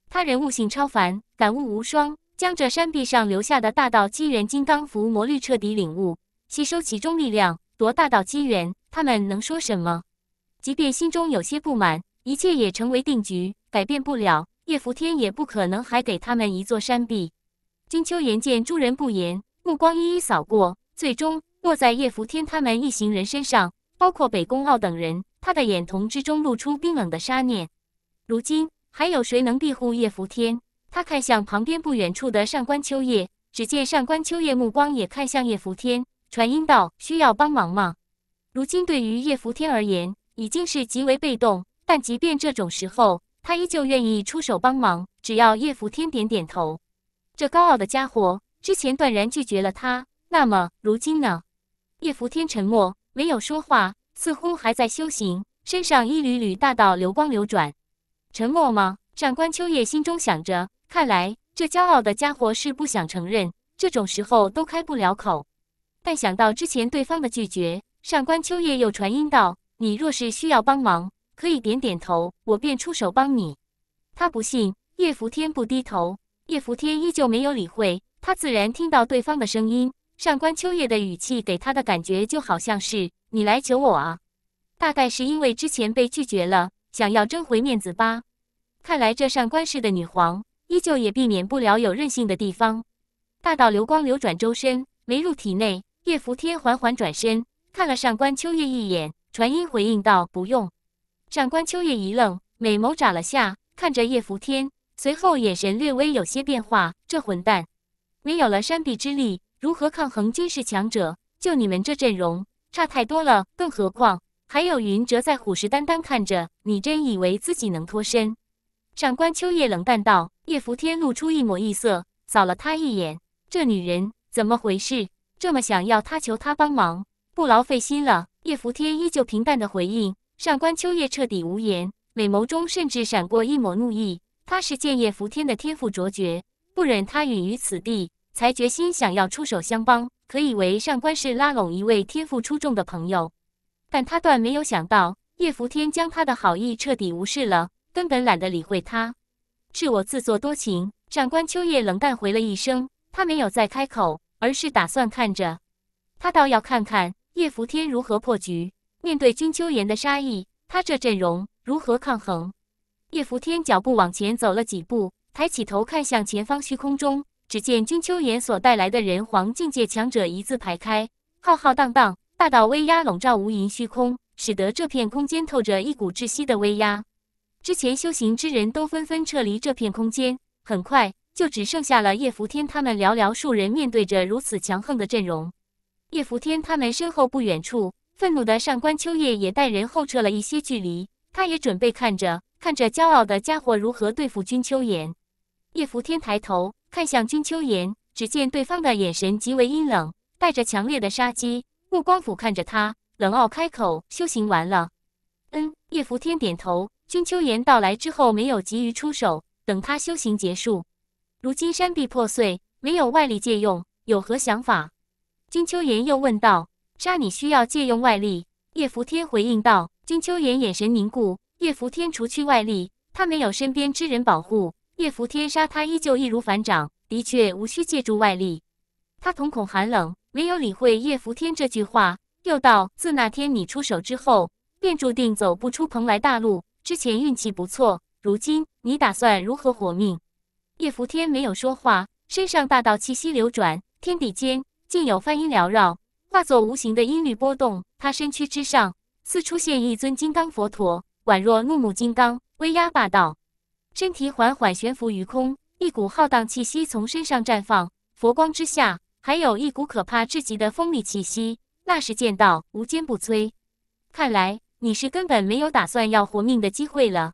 他人悟性超凡，感悟无双，将这山壁上留下的大道机缘金刚伏魔律彻底领悟，吸收其中力量夺大道机缘。他们能说什么？即便心中有些不满，一切也成为定局，改变不了。叶伏天也不可能还给他们一座山壁。金秋妍见诸人不言，目光一一扫过，最终落在叶伏天他们一行人身上，包括北宫傲等人。他的眼瞳之中露出冰冷的杀念。如今还有谁能庇护叶伏天？他看向旁边不远处的上官秋叶，只见上官秋叶目光也看向叶伏天，传音道：“需要帮忙吗？”如今对于叶伏天而言，已经是极为被动，但即便这种时候，他依旧愿意出手帮忙，只要叶伏天点点头。这高傲的家伙之前断然拒绝了他，那么如今呢？叶伏天沉默，没有说话，似乎还在修行，身上一缕缕大道流光流转。沉默吗？上官秋叶心中想着，看来这骄傲的家伙是不想承认。这种时候都开不了口。但想到之前对方的拒绝，上官秋叶又传音道：“你若是需要帮忙，可以点点头，我便出手帮你。”他不信，叶伏天不低头。叶拂天依旧没有理会他，自然听到对方的声音。上官秋月的语气给他的感觉就好像是“你来求我啊”，大概是因为之前被拒绝了，想要争回面子吧。看来这上官氏的女皇依旧也避免不了有任性的地方。大道流光流转周身，没入体内。叶拂天缓缓转身，看了上官秋月一眼，传音回应道：“不用。”上官秋月一愣，美眸眨了下，看着叶拂天。随后眼神略微有些变化。这混蛋，没有了山壁之力，如何抗衡军事强者？就你们这阵容，差太多了。更何况还有云哲在虎视眈眈看着你，真以为自己能脱身？上官秋叶冷淡道。叶扶天露出一抹异色，扫了他一眼。这女人怎么回事？这么想要他求他帮忙？不劳费心了。叶扶天依旧平淡的回应。上官秋叶彻底无言，美眸中甚至闪过一抹怒意。他是见叶福天的天赋卓绝，不忍他陨于此地，才决心想要出手相帮，可以为上官氏拉拢一位天赋出众的朋友。但他断没有想到，叶福天将他的好意彻底无视了，根本懒得理会他。是我自作多情。上官秋叶冷淡回了一声，他没有再开口，而是打算看着他，倒要看看叶福天如何破局。面对金秋妍的杀意，他这阵容如何抗衡？叶伏天脚步往前走了几步，抬起头看向前方虚空中，只见君秋妍所带来的人皇境界强者一字排开，浩浩荡荡，大道威压笼罩无垠虚空，使得这片空间透着一股窒息的威压。之前修行之人都纷纷撤离这片空间，很快就只剩下了叶伏天他们寥寥数人，面对着如此强横的阵容。叶伏天他们身后不远处，愤怒的上官秋叶也带人后撤了一些距离，他也准备看着。看着骄傲的家伙如何对付君秋言，叶福天抬头看向君秋言，只见对方的眼神极为阴冷，带着强烈的杀机，目光俯瞰着他，冷傲开口：“修行完了。”“嗯。”叶福天点头。君秋言到来之后没有急于出手，等他修行结束。如今山壁破碎，没有外力借用，有何想法？君秋言又问道：“杀你需要借用外力？”叶福天回应道。君秋言眼神凝固。叶福天除去外力，他没有身边之人保护，叶福天杀他依旧易如反掌，的确无需借助外力。他瞳孔寒冷，没有理会叶福天这句话，又道：“自那天你出手之后，便注定走不出蓬莱大陆。之前运气不错，如今你打算如何活命？”叶福天没有说话，身上大道气息流转，天地间竟有梵音缭绕，化作无形的音律波动。他身躯之上似出现一尊金刚佛陀。宛若怒目金刚，威压霸道，身体缓缓悬浮于空，一股浩荡气息从身上绽放。佛光之下，还有一股可怕至极的锋利气息，那时见到无坚不摧。看来你是根本没有打算要活命的机会了。”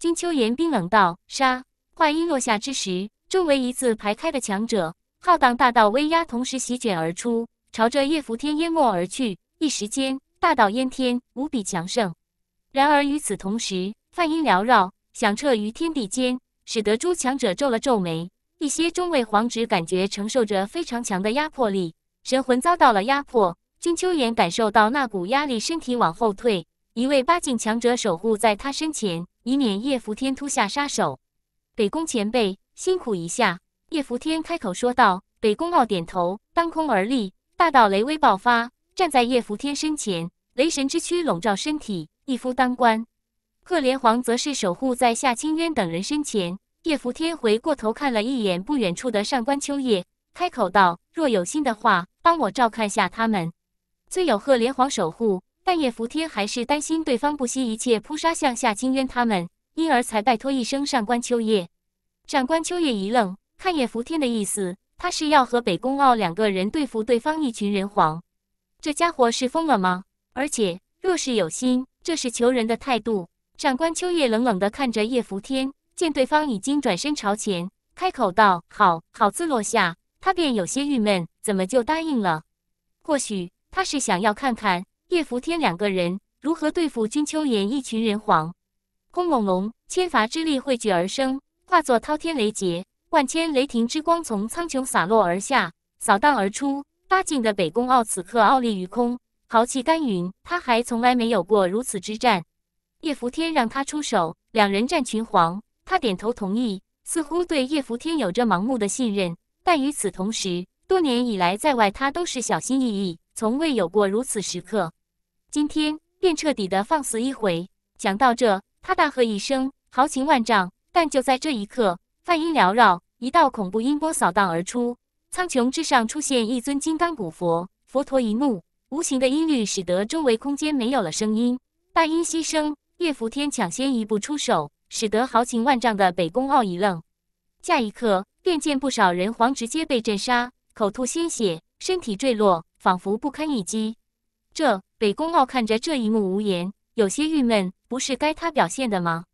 金秋言冰冷道：“杀！”话音落下之时，周围一字排开的强者，浩荡大道威压同时席卷而出，朝着叶福天淹没而去。一时间，大道烟天，无比强盛。然而，与此同时，梵音缭绕，响彻于天地间，使得诸强者皱了皱眉。一些中位皇者感觉承受着非常强的压迫力，神魂遭到了压迫。金秋妍感受到那股压力，身体往后退。一位八境强者守护在他身前，以免叶福天突下杀手。北宫前辈，辛苦一下。”叶福天开口说道。北宫傲点头，当空而立，大道雷威爆发，站在叶福天身前，雷神之躯笼罩身体。一夫当关，贺连皇则是守护在夏清渊等人身前。叶福天回过头看了一眼不远处的上官秋叶，开口道：“若有心的话，帮我照看下他们。虽有贺连皇守护，但叶福天还是担心对方不惜一切扑杀向夏清渊他们，因而才拜托一声上官秋叶。”上官秋叶一愣，看叶福天的意思，他是要和北宫傲两个人对付对方一群人皇，这家伙是疯了吗？而且若是有心。这是求人的态度。上官秋月冷冷地看着叶拂天，见对方已经转身朝前，开口道：“好。”好字落下，他便有些郁闷，怎么就答应了？或许他是想要看看叶拂天两个人如何对付君秋言一群人。黄轰隆隆，千伐之力汇聚而生，化作滔天雷劫，万千雷霆之光从苍穹洒落而下，扫荡而出。八境的北宫傲此刻傲立于空。豪气干云，他还从来没有过如此之战。叶伏天让他出手，两人战群皇，他点头同意，似乎对叶伏天有着盲目的信任。但与此同时，多年以来在外，他都是小心翼翼，从未有过如此时刻。今天便彻底的放肆一回。讲到这，他大喝一声，豪情万丈。但就在这一刻，梵音缭绕，一道恐怖音波扫荡而出，苍穹之上出现一尊金刚古佛，佛陀一怒。无形的音律使得周围空间没有了声音，大音息声。叶伏天抢先一步出手，使得豪情万丈的北宫傲一愣。下一刻，便见不少人皇直接被震杀，口吐鲜血，身体坠落，仿佛不堪一击。这北宫傲看着这一幕，无言，有些郁闷。不是该他表现的吗？